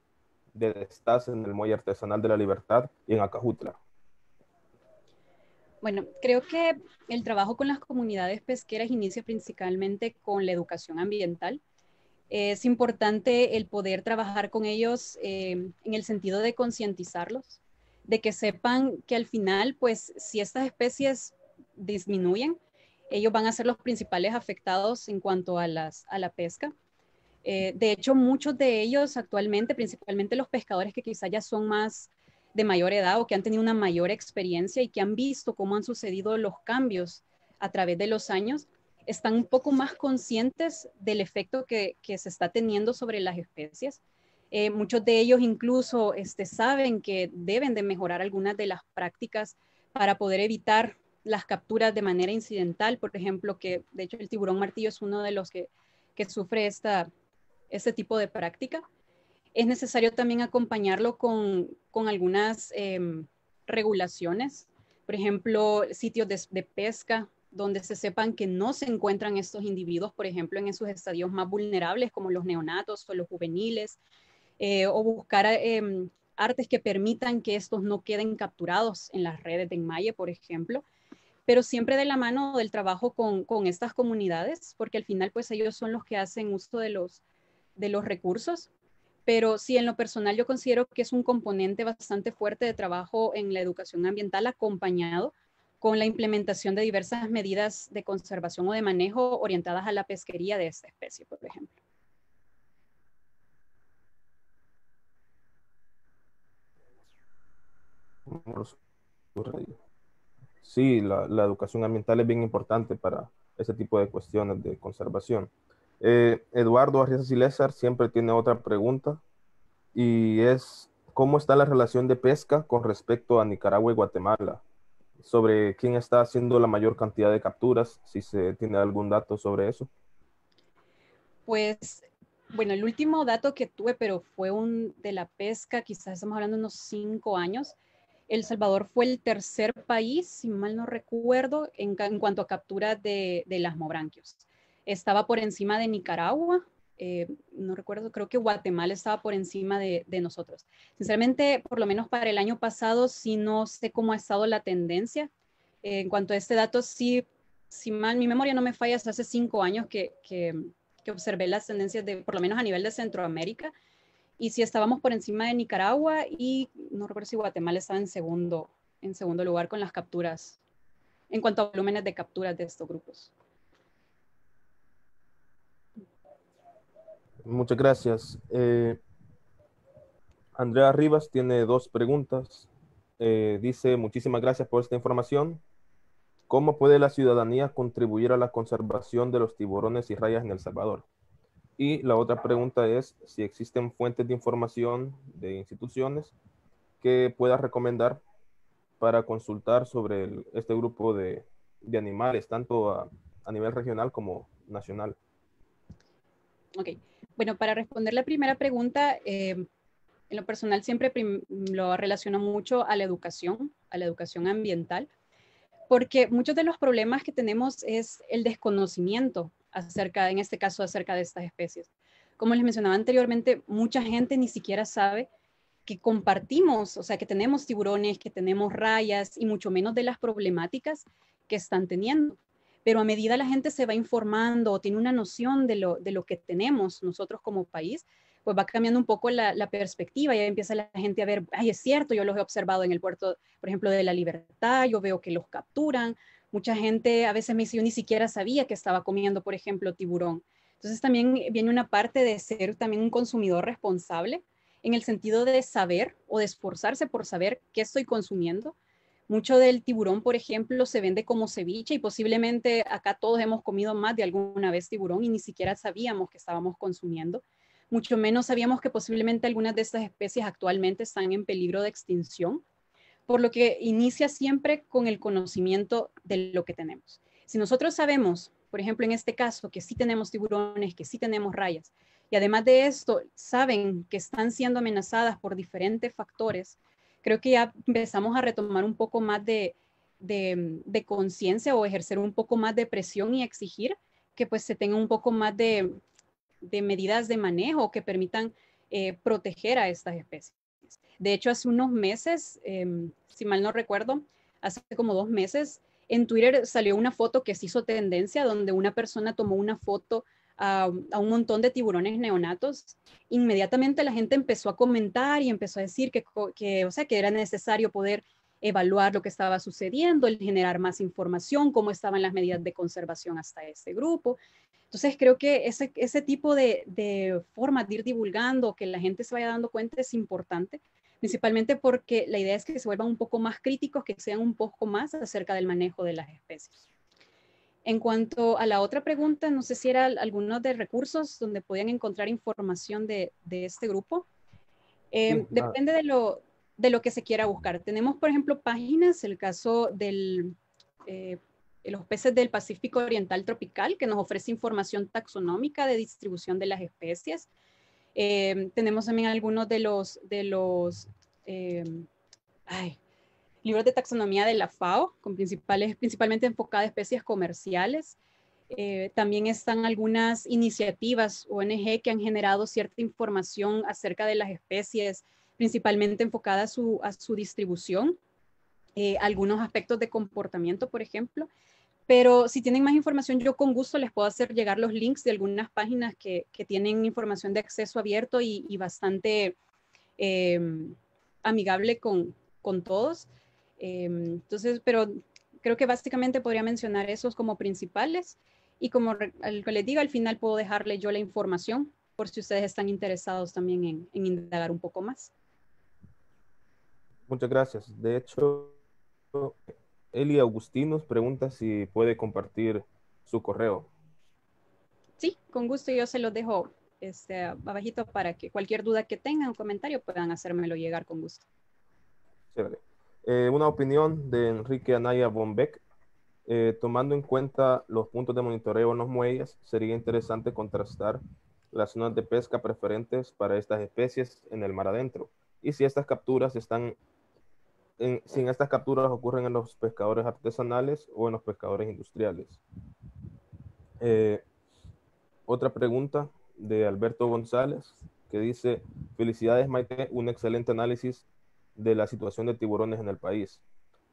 de estas en el Muelle Artesanal de la Libertad y en Acajutla. Bueno, creo que el trabajo con las comunidades pesqueras inicia principalmente con la educación ambiental. Es importante el poder trabajar con ellos eh, en el sentido de concientizarlos, de que sepan que al final, pues si estas especies disminuyen, ellos van a ser los principales afectados en cuanto a la pesca. Eh, de hecho, muchos de ellos actualmente, principalmente los pescadores que quizá ya son más de mayor edad o que han tenido una mayor experiencia y que han visto cómo han sucedido los cambios a través de los años, están un poco más conscientes del efecto que, se está teniendo sobre las especies. Eh, muchos de ellos incluso este, saben que deben de mejorar algunas de las prácticas para poder evitar las capturas de manera incidental, por ejemplo, que de hecho el tiburón martillo es uno de los que sufre esta, ese tipo de práctica. Es necesario también acompañarlo con, con algunas em, regulaciones, por ejemplo, sitios de, pesca donde se sepan que no se encuentran estos individuos, por ejemplo, en sus estadios más vulnerables, como los neonatos o los juveniles, eh, o buscar em, artes que permitan que estos no queden capturados en las redes de enmaye, por ejemplo, pero siempre de la mano del trabajo con, con, estas comunidades, porque al final, pues ellos son los que hacen uso de los, de los recursos, pero sí en lo personal yo considero que es un componente bastante fuerte de trabajo en la educación ambiental acompañado con la implementación de diversas medidas de conservación o de manejo orientadas a la pesquería de esta especie, por ejemplo. Sí, la, educación ambiental es bien importante para ese tipo de cuestiones de conservación. Eh, Eduardo Arriaza y siempre tiene otra pregunta y es, ¿cómo está la relación de pesca con respecto a Nicaragua y Guatemala? Sobre quién está haciendo la mayor cantidad de capturas, si se tiene algún dato sobre eso. Pues, bueno, el último dato que tuve, pero fue un de la pesca, quizás estamos hablando de unos cinco años. El Salvador fue el tercer país, si mal no recuerdo, en, cuanto a captura de, de las mobranquios estaba por encima de Nicaragua, eh, no recuerdo, creo que Guatemala estaba por encima de, nosotros. Sinceramente, por lo menos para el año pasado, si no sé cómo ha estado la tendencia. Eh, en cuanto a este dato, sí, si mi memoria no me falla, hasta hace cinco años que, observé las tendencias, de, por lo menos a nivel de Centroamérica, y si estábamos por encima de Nicaragua y no recuerdo si Guatemala estaba en segundo, en segundo lugar con las capturas, en cuanto a volúmenes de capturas de estos grupos. Muchas gracias. Eh, Andrea Rivas tiene dos preguntas. Eh, dice, muchísimas gracias por esta información. ¿Cómo puede la ciudadanía contribuir a la conservación de los tiburones y rayas en El Salvador? Y la otra pregunta es si existen fuentes de información de instituciones que pueda recomendar para consultar sobre este grupo de, animales, tanto a, a nivel regional como nacional. Ok. Bueno, para responder la primera pregunta, eh, en lo personal siempre lo relaciono mucho a la educación, a la educación ambiental, porque muchos de los problemas que tenemos es el desconocimiento acerca, en este caso, acerca de estas especies. Como les mencionaba anteriormente, mucha gente ni siquiera sabe que compartimos, o sea, que tenemos tiburones, que tenemos rayas y mucho menos de las problemáticas que están teniendo pero a medida la gente se va informando o tiene una noción de lo, que tenemos nosotros como país, pues va cambiando un poco la, la, perspectiva, ya empieza la gente a ver, ay, es cierto, yo los he observado en el puerto, por ejemplo, de la Libertad, yo veo que los capturan, mucha gente a veces me dice, yo ni siquiera sabía que estaba comiendo, por ejemplo, tiburón. Entonces también viene una parte de ser también un consumidor responsable en el sentido de saber o de esforzarse por saber qué estoy consumiendo, mucho del tiburón, por ejemplo, se vende como ceviche y posiblemente acá todos hemos comido más de alguna vez tiburón y ni siquiera sabíamos que estábamos consumiendo. Mucho menos sabíamos que posiblemente algunas de estas especies actualmente están en peligro de extinción, por lo que inicia siempre con el conocimiento de lo que tenemos. Si nosotros sabemos, por ejemplo, en este caso, que sí tenemos tiburones, que sí tenemos rayas, y además de esto, saben que están siendo amenazadas por diferentes factores, creo que ya empezamos a retomar un poco más de, de, conciencia o ejercer un poco más de presión y exigir que pues se tenga un poco más de, de medidas de manejo que permitan eh, proteger a estas especies. De hecho, hace unos meses, em, si mal no recuerdo, hace como dos meses, en Twitter salió una foto que se hizo tendencia donde una persona tomó una foto a, un montón de tiburones neonatos, inmediatamente la gente empezó a comentar y empezó a decir que, o sea, que era necesario poder evaluar lo que estaba sucediendo, el generar más información, cómo estaban las medidas de conservación hasta ese grupo. Entonces creo que ese, tipo de, de de ir divulgando, que la gente se vaya dando cuenta es importante, principalmente porque la idea es que se vuelvan un poco más críticos, que sean un poco más acerca del manejo de las especies. En cuanto a la otra pregunta, no sé si era alguno de recursos donde podían encontrar información de, este grupo. Em, depende de lo, de lo que se quiera buscar. Tenemos, por ejemplo, páginas, el caso de eh, los peces del Pacífico Oriental Tropical, que nos ofrece información taxonómica de distribución de las especies. Em, tenemos también algunos de los, de los em, libros de taxonomía de la FAO, con principales, principalmente enfocada a especies comerciales. Eh, también están algunas iniciativas ONG que han generado cierta información acerca de las especies, principalmente enfocada a su, a su distribución, eh, algunos aspectos de comportamiento, por ejemplo. Pero si tienen más información, yo con gusto les puedo hacer llegar los links de algunas páginas que, que tienen información de acceso abierto y, bastante eh, amigable con, con todos. Em, entonces, pero creo que básicamente podría mencionar esos como principales y como les digo, al final puedo dejarle yo la información por si ustedes están interesados también en, indagar un poco más. Muchas gracias. De hecho, Eli Agustín nos pregunta si puede compartir su correo. Sí, con gusto yo se lo dejo este, abajito para que cualquier duda que tengan o comentario puedan hacérmelo llegar con gusto. vale eh, una opinión de Enrique Anaya Bombeck. Eh, tomando en cuenta los puntos de monitoreo en los muelles, sería interesante contrastar las zonas de pesca preferentes para estas especies en el mar adentro. Y si estas capturas están, en, estas capturas ocurren en los pescadores artesanales o en los pescadores industriales. Eh, otra pregunta de Alberto González que dice, felicidades Maite, un excelente análisis de la situación de tiburones en el país.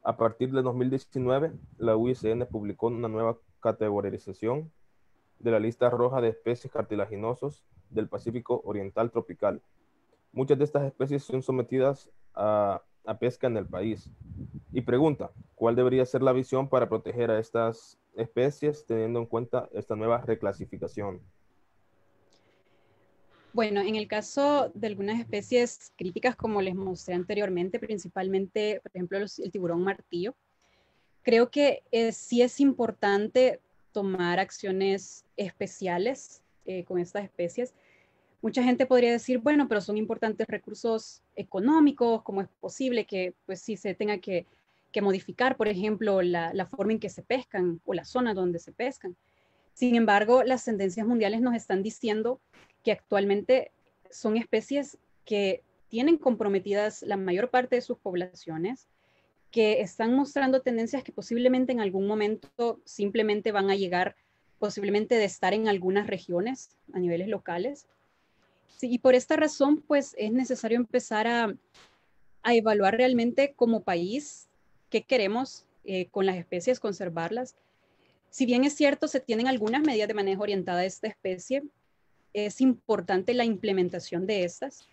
A partir de 2019, la UICN publicó una nueva categorización de la lista roja de especies cartilaginosos del Pacífico Oriental Tropical. Muchas de estas especies son sometidas a, a pesca en el país. Y pregunta, ¿cuál debería ser la visión para proteger a estas especies teniendo en cuenta esta nueva reclasificación? Bueno, en el caso de algunas especies críticas, como les mostré anteriormente, principalmente, por ejemplo, el tiburón martillo, creo que sí es importante tomar acciones especiales eh, con estas especies. Mucha gente podría decir, bueno, pero son importantes recursos económicos, ¿cómo es posible que pues sí se tenga que, modificar, por ejemplo, la, la forma en que se pescan o la zona donde se pescan? Sin embargo, las tendencias mundiales nos están diciendo actualmente son especies que tienen comprometidas la mayor parte de sus poblaciones, que están mostrando tendencias que posiblemente en algún momento simplemente van a llegar posiblemente de estar en algunas regiones a niveles locales. y por esta razón, pues es necesario empezar a, evaluar realmente como país qué queremos eh, con las especies, conservarlas. Si bien es cierto, se tienen algunas medidas de manejo orientadas a esta especie, es importante la implementación de estas.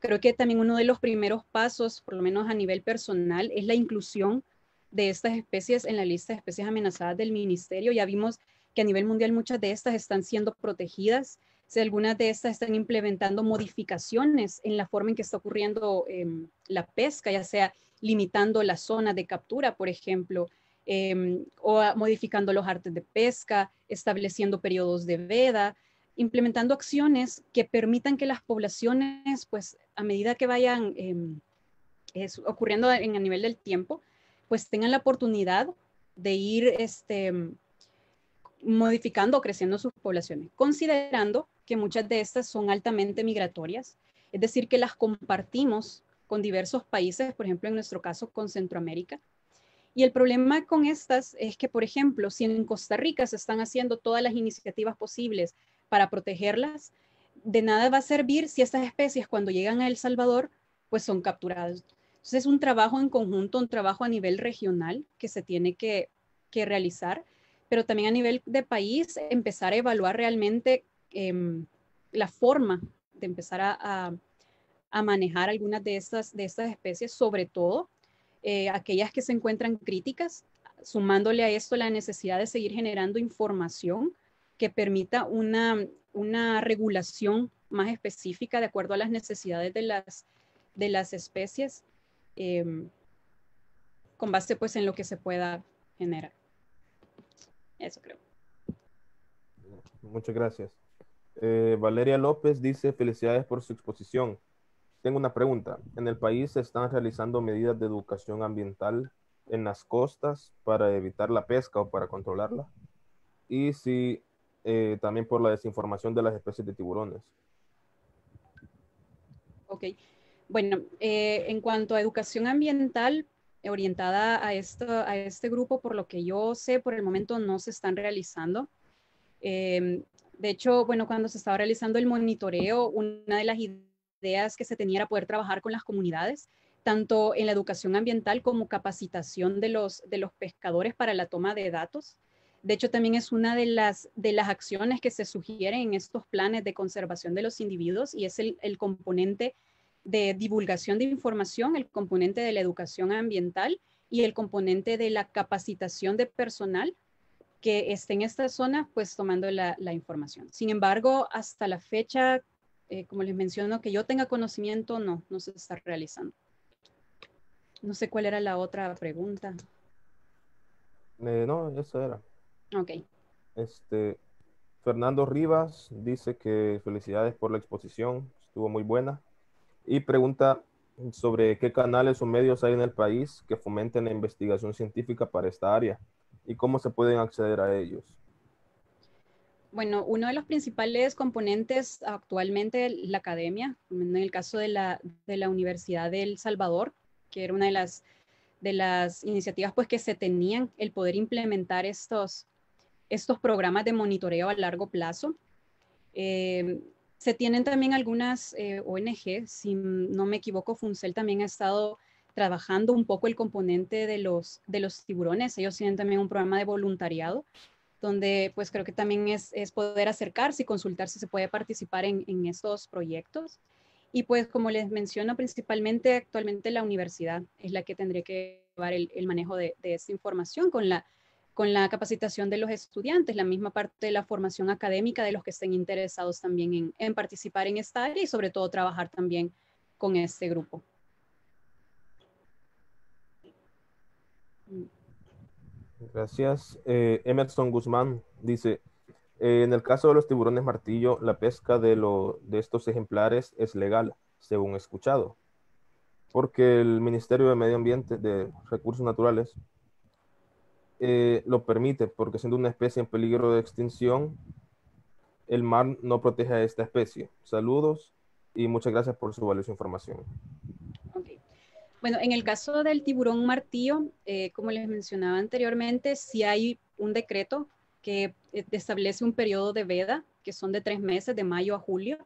Creo que también uno de los primeros pasos, por lo menos a nivel personal, es la inclusión de estas especies en la lista de especies amenazadas del ministerio. Ya vimos que a nivel mundial muchas de estas están siendo protegidas. Si algunas de estas están implementando modificaciones en la forma en que está ocurriendo em, la pesca, ya sea limitando la zona de captura, por ejemplo, em, o modificando los artes de pesca, estableciendo periodos de veda implementando acciones que permitan que las poblaciones, pues a medida que vayan em, ocurriendo en el nivel del tiempo, pues tengan la oportunidad de ir este, modificando o creciendo sus poblaciones, considerando que muchas de estas son altamente migratorias, es decir, que las compartimos con diversos países, por ejemplo, en nuestro caso con Centroamérica. Y el problema con estas es que, por ejemplo, si en Costa Rica se están haciendo todas las iniciativas posibles para protegerlas, de nada va a servir si estas especies cuando llegan a El Salvador pues son capturadas. Entonces es un trabajo en conjunto, un trabajo a nivel regional que se tiene que, que realizar, pero también a nivel de país empezar a evaluar realmente em, la forma de empezar a, manejar algunas de estas, de estas especies, sobre todo eh, aquellas que se encuentran críticas, sumándole a esto la necesidad de seguir generando información que permita una, una regulación más específica de acuerdo a las necesidades de las, de las especies, em, con base pues en lo que se pueda generar. Eso creo. Muchas gracias. Eh, Valeria López dice, felicidades por su exposición. Tengo una pregunta. En el país se están realizando medidas de educación ambiental en las costas para evitar la pesca o para controlarla. Y si eh, también por la desinformación de las especies de tiburones. Ok. Bueno, eh, en cuanto a educación ambiental orientada a, este grupo, por lo que yo sé, por el momento no se están realizando. Em, de hecho, bueno, cuando se estaba realizando el monitoreo, una de las ideas que se tenía era poder trabajar con las comunidades, tanto en la educación ambiental como capacitación de los pescadores para la toma de datos. De hecho, también es una de las, de las acciones que se sugieren en estos planes de conservación de los individuos y es el, componente de divulgación de información, el componente de la educación ambiental y el componente de la capacitación de personal que esté en esta zona, pues tomando la, información. Sin embargo, hasta la fecha, eh, como les menciono, que yo tenga conocimiento, no, no se está realizando. No sé cuál era la otra pregunta. Eh, no, eso era. Ok. Este, Fernando Rivas dice que felicidades por la exposición, estuvo muy buena. Y pregunta sobre qué canales o medios hay en el país que fomenten la investigación científica para esta área y cómo se pueden acceder a ellos. Bueno, uno de los principales componentes actualmente la academia, en el caso de la, de la Universidad de El Salvador, que era una de las, de las iniciativas pues, que se tenían, el poder implementar estos, estos programas de monitoreo a largo plazo. Eh, se tienen también algunas eh, ONG, si no me equivoco, Funcel también ha estado trabajando un poco el componente de los, de los tiburones. Ellos tienen también un programa de voluntariado, donde pues creo que también es, poder acercarse y consultar si se puede participar en, en estos proyectos. Y pues como les menciono, principalmente actualmente la universidad es la que tendría que llevar el, manejo de, de, esta información con la con la capacitación de los estudiantes, la misma parte de la formación académica de los que estén interesados también en, participar en esta área y sobre todo trabajar también con este grupo. Gracias. Eh, Emerson Guzmán dice, eh, en el caso de los tiburones martillo, la pesca de, de estos ejemplares es legal, según escuchado, porque el Ministerio de Medio Ambiente de Recursos Naturales eh, lo permite, porque siendo una especie en peligro de extinción, el mar no protege a esta especie. Saludos y muchas gracias por su valiosa información. Bueno, en el caso del tiburón martillo, eh, como les mencionaba anteriormente, si sí hay un decreto que eh, establece un periodo de veda, que son de tres meses, de mayo a julio,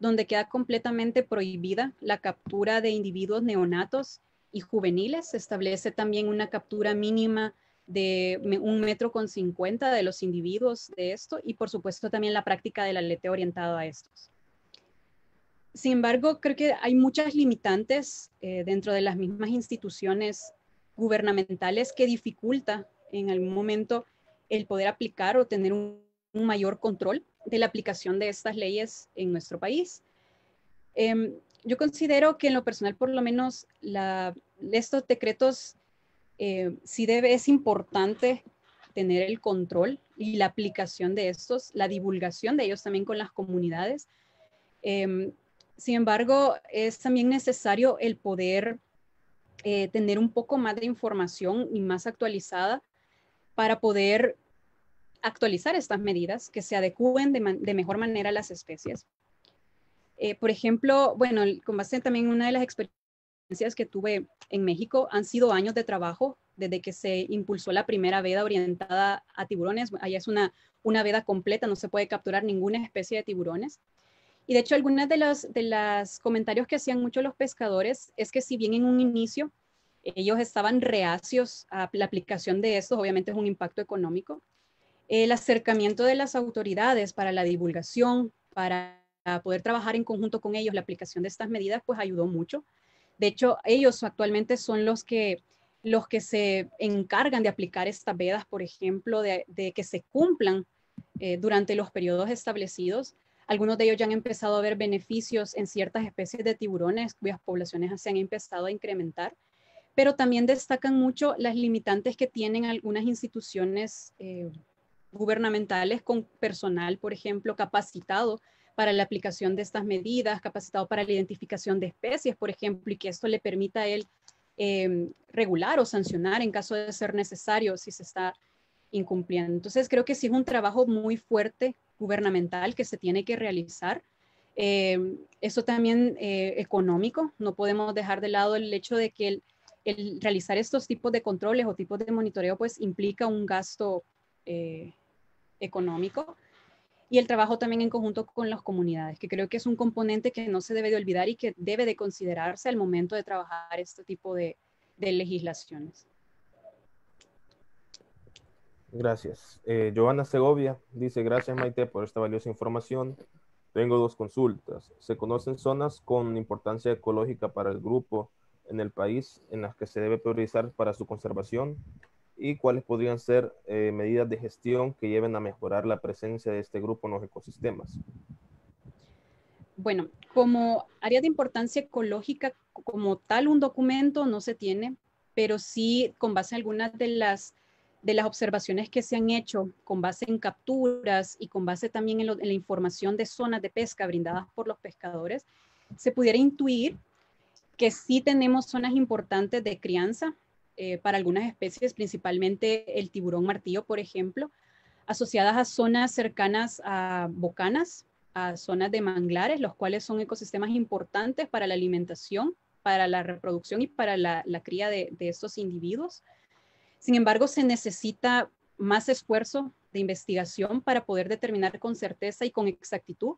donde queda completamente prohibida la captura de individuos neonatos y juveniles. Se establece también una captura mínima de un metro con 50 de los individuos de esto y por supuesto también la práctica del aleteo orientado a estos. Sin embargo, creo que hay muchas limitantes eh, dentro de las mismas instituciones gubernamentales que dificulta en algún momento el poder aplicar o tener un, mayor control de la aplicación de estas leyes en nuestro país. Em, yo considero que en lo personal, por lo menos, la, estos decretos eh, sí debe, es importante tener el control y la aplicación de estos, la divulgación de ellos también con las comunidades. Em, sin embargo, es también necesario el poder eh, tener un poco más de información y más actualizada para poder actualizar estas medidas que se adecúen de, mejor manera a las especies. Eh, por ejemplo, bueno, con base también en una de las experiencias que tuve en México. Han sido años de trabajo desde que se impulsó la primera veda orientada a tiburones. Allá es una, veda completa, no se puede capturar ninguna especie de tiburones. Y de hecho, algunos de los de los comentarios que hacían muchos los pescadores es que si bien en un inicio ellos estaban reacios a la aplicación de estos, obviamente es un impacto económico, el acercamiento de las autoridades para la divulgación, para poder trabajar en conjunto con ellos, la aplicación de estas medidas, pues ayudó mucho. De hecho, ellos actualmente son los que los que se encargan de aplicar estas vedas, por ejemplo, de, que se cumplan eh, durante los periodos establecidos. Algunos de ellos ya han empezado a ver beneficios en ciertas especies de tiburones cuyas poblaciones se han empezado a incrementar, pero también destacan mucho las limitantes que tienen algunas instituciones eh, gubernamentales con personal, por ejemplo, capacitado para la aplicación de estas medidas, capacitado para la identificación de especies, por ejemplo, y que esto le permita a él em, regular o sancionar en caso de ser necesario si se está incumpliendo. Entonces, creo que sí es un trabajo muy fuerte gubernamental que se tiene que realizar. Em, eso también eh, económico, no podemos dejar de lado el hecho de que el, el, realizar estos tipos de controles o tipos de monitoreo pues implica un gasto eh, económico y el trabajo también en conjunto con las comunidades, que creo que es un componente que no se debe de olvidar y que debe de considerarse al momento de trabajar este tipo de, legislaciones. Gracias. Eh, Giovanna Segovia dice, gracias Maite por esta valiosa información. Tengo dos consultas. ¿Se conocen zonas con importancia ecológica para el grupo en el país en las que se debe priorizar para su conservación? y cuáles podrían ser eh, medidas de gestión que lleven a mejorar la presencia de este grupo en los ecosistemas. Bueno, como área de importancia ecológica, como tal un documento no se tiene, pero sí con base a algunas de las de las observaciones que se han hecho con base en capturas y con base también en, la información de zonas de pesca brindadas por los pescadores, se pudiera intuir que sí tenemos zonas importantes de crianza eh, para algunas especies, principalmente el tiburón martillo, por ejemplo, asociadas a zonas cercanas a bocanas, a zonas de manglares, los cuales son ecosistemas importantes para la alimentación, para la reproducción y para la, cría de, de estos individuos. Sin embargo, se necesita más esfuerzo de investigación para poder determinar con certeza y con exactitud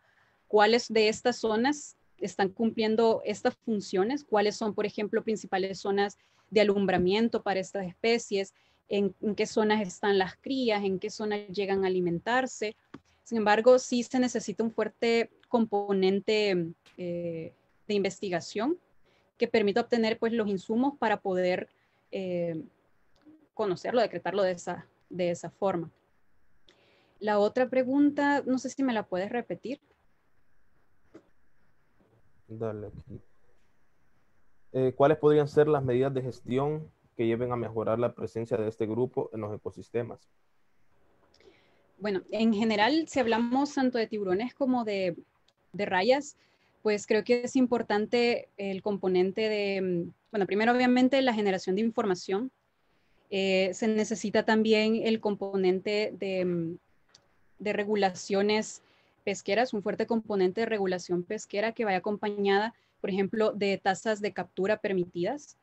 cuáles de estas zonas están cumpliendo estas funciones, cuáles son, por ejemplo, principales zonas de alumbramiento para estas especies, en, qué zonas están las crías, en qué zonas llegan a alimentarse. Sin embargo, sí se necesita un fuerte componente eh, de investigación que permita obtener pues, los insumos para poder eh, conocerlo, decretarlo de esa, de esa forma. La otra pregunta, no sé si me la puedes repetir. Dale eh, cuáles podrían ser las medidas de gestión que lleven a mejorar la presencia de este grupo en los ecosistemas. Bueno, en general, si hablamos tanto de tiburones como de, de rayas, pues creo que es importante el componente de, bueno, primero obviamente la generación de información. Eh, se necesita también el componente de, de regulaciones pesqueras, un fuerte componente de regulación pesquera que vaya acompañada por ejemplo, de tasas de captura permitidas,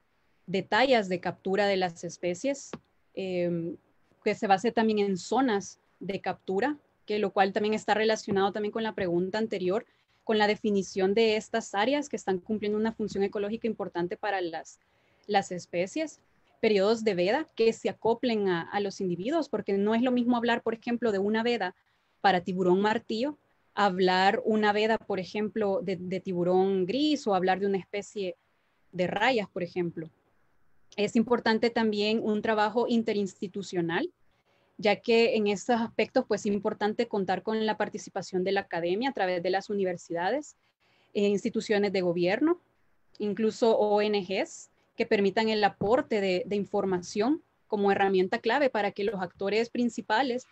de tallas de captura de las especies, em, que se base también en zonas de captura, que lo cual también está relacionado también con la pregunta anterior, con la definición de estas áreas que están cumpliendo una función ecológica importante para las, las especies periodos de veda que se acoplen a los individuos, porque no es lo mismo hablar, por ejemplo, de una veda para tiburón martillo hablar una veda, por ejemplo, de, tiburón gris o hablar de una especie de rayas, por ejemplo. Es importante también un trabajo interinstitucional, ya que en estos aspectos pues es importante contar con la participación de la academia a través de las universidades, e instituciones de gobierno, incluso ONGs que permitan el aporte de información como herramienta clave para que los actores principales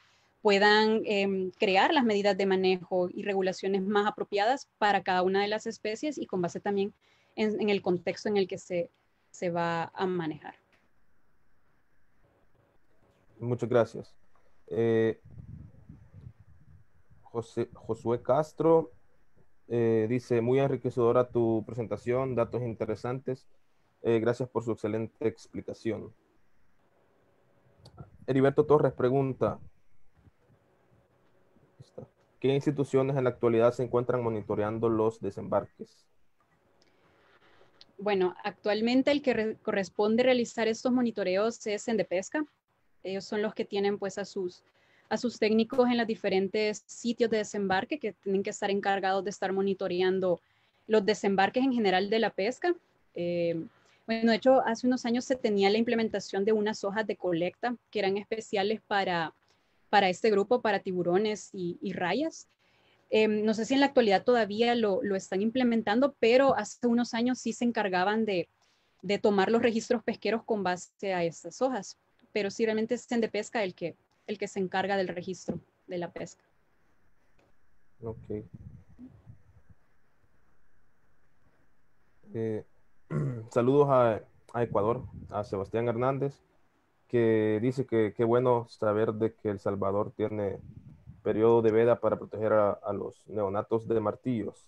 puedan em, crear las medidas de manejo y regulaciones más apropiadas para cada una de las especies y con base también en, el contexto en el que se, va a manejar. Muchas gracias. Eh, José, Josué Castro eh, dice, muy enriquecedora tu presentación, datos interesantes. Eh, gracias por su excelente explicación. Heriberto Torres pregunta, ¿Qué instituciones en la actualidad se encuentran monitoreando los desembarques? Bueno, actualmente el que corresponde realizar estos monitoreos es pesca. Ellos son los que tienen pues a sus, a sus técnicos en los diferentes sitios de desembarque que tienen que estar encargados de estar monitoreando los desembarques en general de la pesca. Eh, bueno, de hecho, hace unos años se tenía la implementación de unas hojas de colecta que eran especiales para para este grupo, para tiburones y, rayas. Em, no sé si en la actualidad todavía lo, lo, están implementando, pero hace unos años sí se encargaban de, de, tomar los registros pesqueros con base a estas hojas, pero sí realmente es pesca el que, el que se encarga del registro de la pesca. Ok. Eh, saludos a, a Ecuador, a Sebastián Hernández que dice que qué bueno saber de que El Salvador tiene periodo de veda para proteger a, los neonatos de martillos.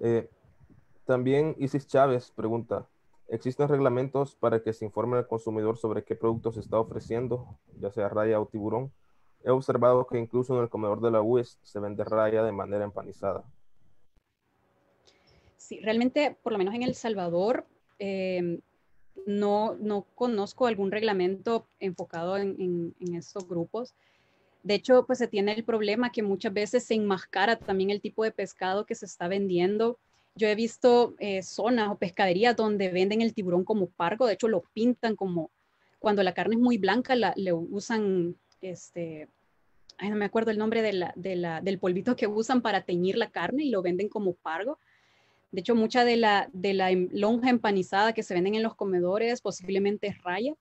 Eh, también Isis Chávez pregunta, ¿existen reglamentos para que se informe al consumidor sobre qué productos está ofreciendo, ya sea raya o tiburón? He observado que incluso en el comedor de la UES se vende raya de manera empanizada. Sí, realmente, por lo menos en El Salvador, em, no, conozco algún reglamento enfocado en, estos grupos. De hecho, pues se tiene el problema que muchas veces se enmascara también el tipo de pescado que se está vendiendo. Yo he visto eh, zonas o pescaderías donde venden el tiburón como pargo, de hecho lo pintan como cuando la carne es muy blanca, le usan este, no me acuerdo el nombre del polvito que usan para teñir la carne y lo venden como pargo. De hecho, mucha de la, de la em, lonja empanizada que se venden en los comedores posiblemente es raya.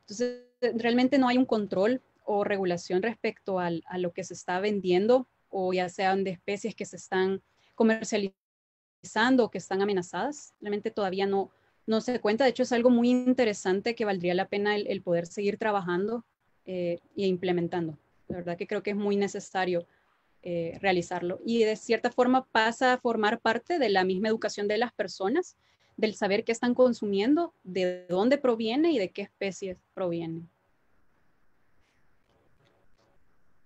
Entonces, realmente no hay un control o regulación respecto a lo que se está vendiendo o ya sean de especies que se están comercializando o que están amenazadas. Realmente todavía no, no se cuenta. De hecho, es algo muy interesante que valdría la pena el, poder seguir trabajando eh, e implementando. La verdad que creo que es muy necesario eh, realizarlo. Y de cierta forma pasa a formar parte de la misma educación de las personas, del saber qué están consumiendo, de dónde proviene y de qué especies proviene.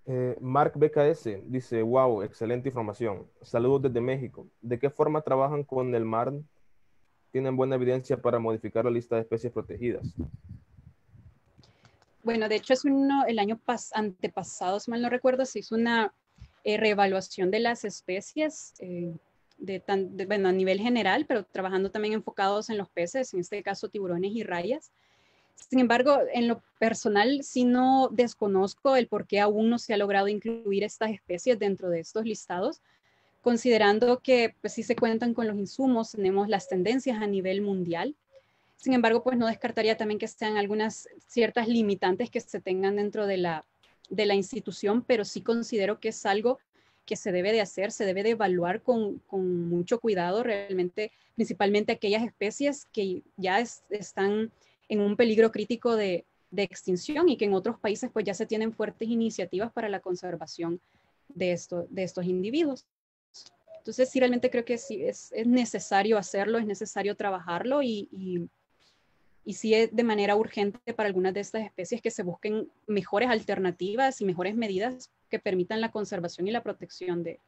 Eh, Mark BKS dice, wow, excelente información. Saludos desde México. ¿De qué forma trabajan con el mar? ¿Tienen buena evidencia para modificar la lista de especies protegidas? Bueno, de hecho es uno, el año pas, antepasado, si mal no recuerdo, se hizo una eh, reevaluación de las especies, eh, de tan, bueno, a nivel general, pero trabajando también enfocados en los peces, en este caso tiburones y rayas. Sin embargo, en lo personal, sí no desconozco el por qué aún no se ha logrado incluir estas especies dentro de estos listados, considerando que pues, sí se cuentan con los insumos, tenemos las tendencias a nivel mundial. Sin embargo, pues no descartaría también que sean algunas ciertas limitantes que se tengan dentro de la de la institución, pero sí considero que es algo que se debe de hacer, se debe de evaluar con, mucho cuidado realmente, principalmente aquellas especies que ya están en un peligro crítico de, extinción y que en otros países pues ya se tienen fuertes iniciativas para la conservación de, esto, de estos individuos. Entonces sí realmente creo que sí es, necesario hacerlo, es necesario trabajarlo y y si es de manera urgente para algunas de estas especies que se busquen mejores alternativas y mejores medidas que permitan la conservación y la protección de,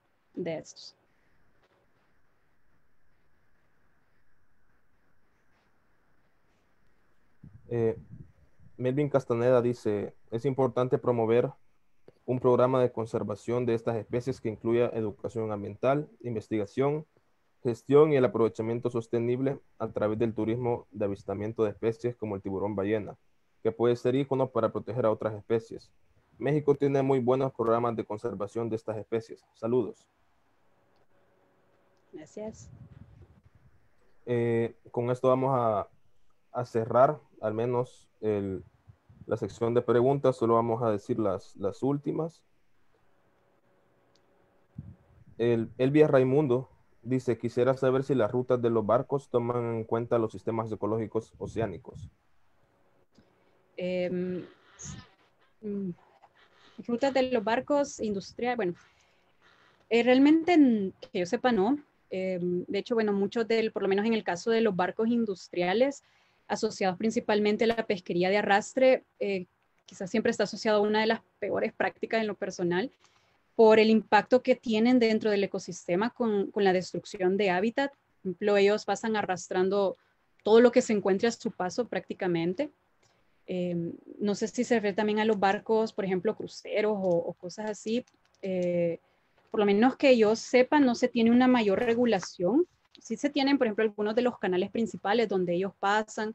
estos. Eh, Melvin Castaneda dice, es importante promover un programa de conservación de estas especies que incluya educación ambiental, investigación, Gestión y el aprovechamiento sostenible a través del turismo de avistamiento de especies como el tiburón ballena, que puede ser ícono para proteger a otras especies. México tiene muy buenos programas de conservación de estas especies. Saludos. Gracias. Eh, con esto vamos a, cerrar al menos la sección de preguntas. Solo vamos a decir las, las últimas. El, Elvia Raimundo Dice, quisiera saber si las rutas de los barcos toman en cuenta los sistemas ecológicos oceánicos. Em, mm, rutas de los barcos industriales, bueno, eh, realmente que yo sepa no. Em, de hecho, bueno, muchos del, por lo menos en el caso de los barcos industriales, asociados principalmente a la pesquería de arrastre, eh, quizás siempre está asociado a una de las peores prácticas en lo personal, por el impacto que tienen dentro del ecosistema con, la destrucción de hábitat. Por ejemplo, ellos pasan arrastrando todo lo que se encuentre a su paso prácticamente. Em, no sé si se refiere también a los barcos, por ejemplo, cruceros o, cosas así. Eh, por lo menos que yo sepa, no se tiene una mayor regulación. Sí se tienen, por ejemplo, algunos de los canales principales donde ellos pasan,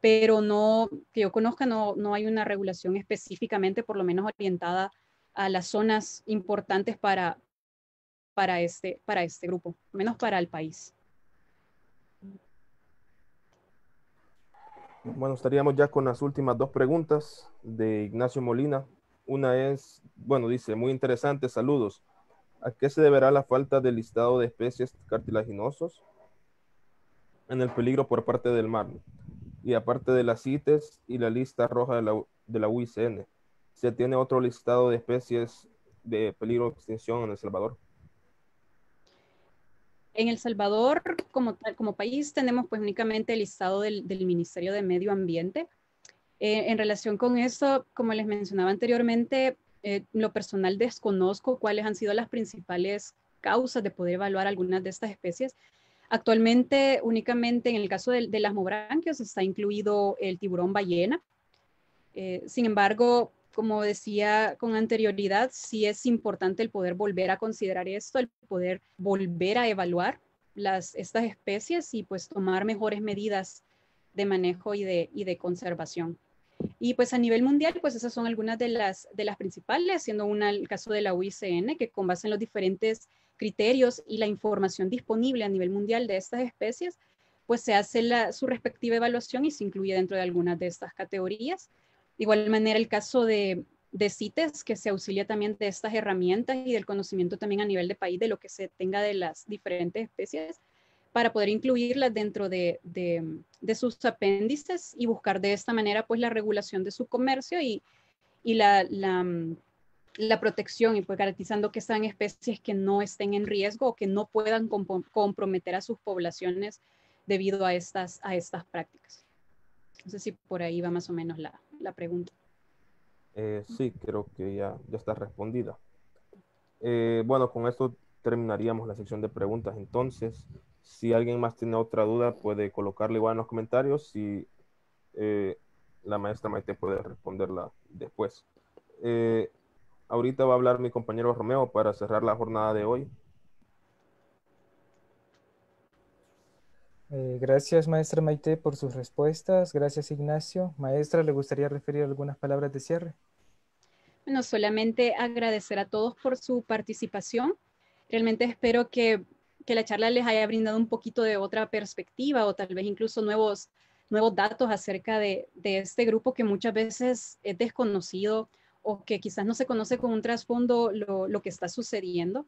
pero no, que yo conozca, no, no hay una regulación específicamente, por lo menos orientada a las zonas importantes para, este, para este grupo, menos para el país. Bueno, estaríamos ya con las últimas dos preguntas de Ignacio Molina. Una es, bueno, dice, muy interesante, saludos. ¿A qué se deberá la falta del listado de especies cartilaginosos en el peligro por parte del mar? Y aparte de las CITES y la lista roja de la, de la UICN se tiene otro listado de especies de peligro de extinción en El Salvador? En El Salvador, como, como país, tenemos pues únicamente el listado del, Ministerio de Medio Ambiente. Eh, en relación con eso, como les mencionaba anteriormente, eh, lo personal desconozco cuáles han sido las principales causas de poder evaluar algunas de estas especies. Actualmente, únicamente en el caso de, las mobranquias, está incluido el tiburón ballena. Eh, sin embargo, como decía con anterioridad, sí es importante el poder volver a considerar esto, el poder volver a evaluar estas especies y pues tomar mejores medidas de manejo y de, conservación. Y pues a nivel mundial, pues esas son algunas de las, de las principales, siendo una el caso de la UICN, que con base en los diferentes criterios y la información disponible a nivel mundial de estas especies, pues se hace su respectiva evaluación y se incluye dentro de algunas de estas categorías igual manera, el caso de, CITES, que se auxilia también de estas herramientas y del conocimiento también a nivel de país de lo que se tenga de las diferentes especies, para poder incluirlas dentro de, sus apéndices y buscar de esta manera pues la regulación de su comercio y, la, la, protección y pues garantizando que sean especies que no estén en riesgo o que no puedan comprometer a sus poblaciones debido a estas, a estas prácticas. No sé si por ahí va más o menos la, la pregunta. Eh, sí, creo que ya, ya está respondida. Eh, bueno, con esto terminaríamos la sección de preguntas. Entonces, si alguien más tiene otra duda, puede colocarla igual en los comentarios y eh, la maestra Maite puede responderla después. ahorita va a hablar mi compañero Romeo para cerrar la jornada de hoy. Eh, gracias, maestra Maite, por sus respuestas. Gracias, Ignacio. Maestra, ¿le gustaría referir algunas palabras de cierre? Bueno, solamente agradecer a todos por su participación. Realmente espero que, la charla les haya brindado un poquito de otra perspectiva o tal vez incluso nuevos, nuevos datos acerca de, este grupo que muchas veces es desconocido o que quizás no se conoce con un trasfondo lo que está sucediendo.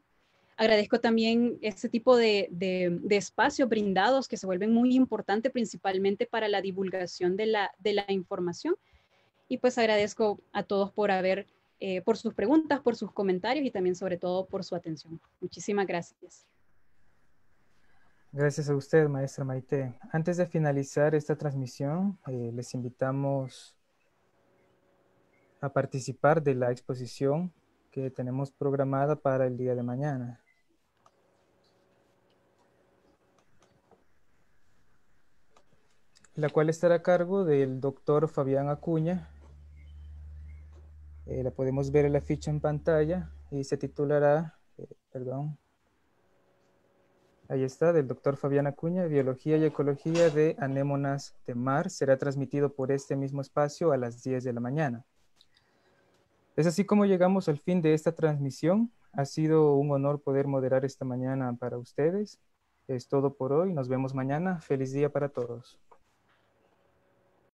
Agradezco también este tipo de, de, espacios brindados que se vuelven muy importantes principalmente para la divulgación de la, de la información. Y pues agradezco a todos por haber, eh, por sus preguntas, por sus comentarios y también sobre todo por su atención. Muchísimas gracias. Gracias a usted, maestra Maite. Antes de finalizar esta transmisión, eh, les invitamos a participar de la exposición que tenemos programada para el día de mañana. la cual estará a cargo del doctor Fabián Acuña. Eh, la podemos ver en la ficha en pantalla y se titulará, eh, perdón, ahí está, del doctor Fabián Acuña, Biología y Ecología de Anémonas de Mar. Será transmitido por este mismo espacio a las 10 de la mañana. Es así como llegamos al fin de esta transmisión. Ha sido un honor poder moderar esta mañana para ustedes. Es todo por hoy. Nos vemos mañana. Feliz día para todos.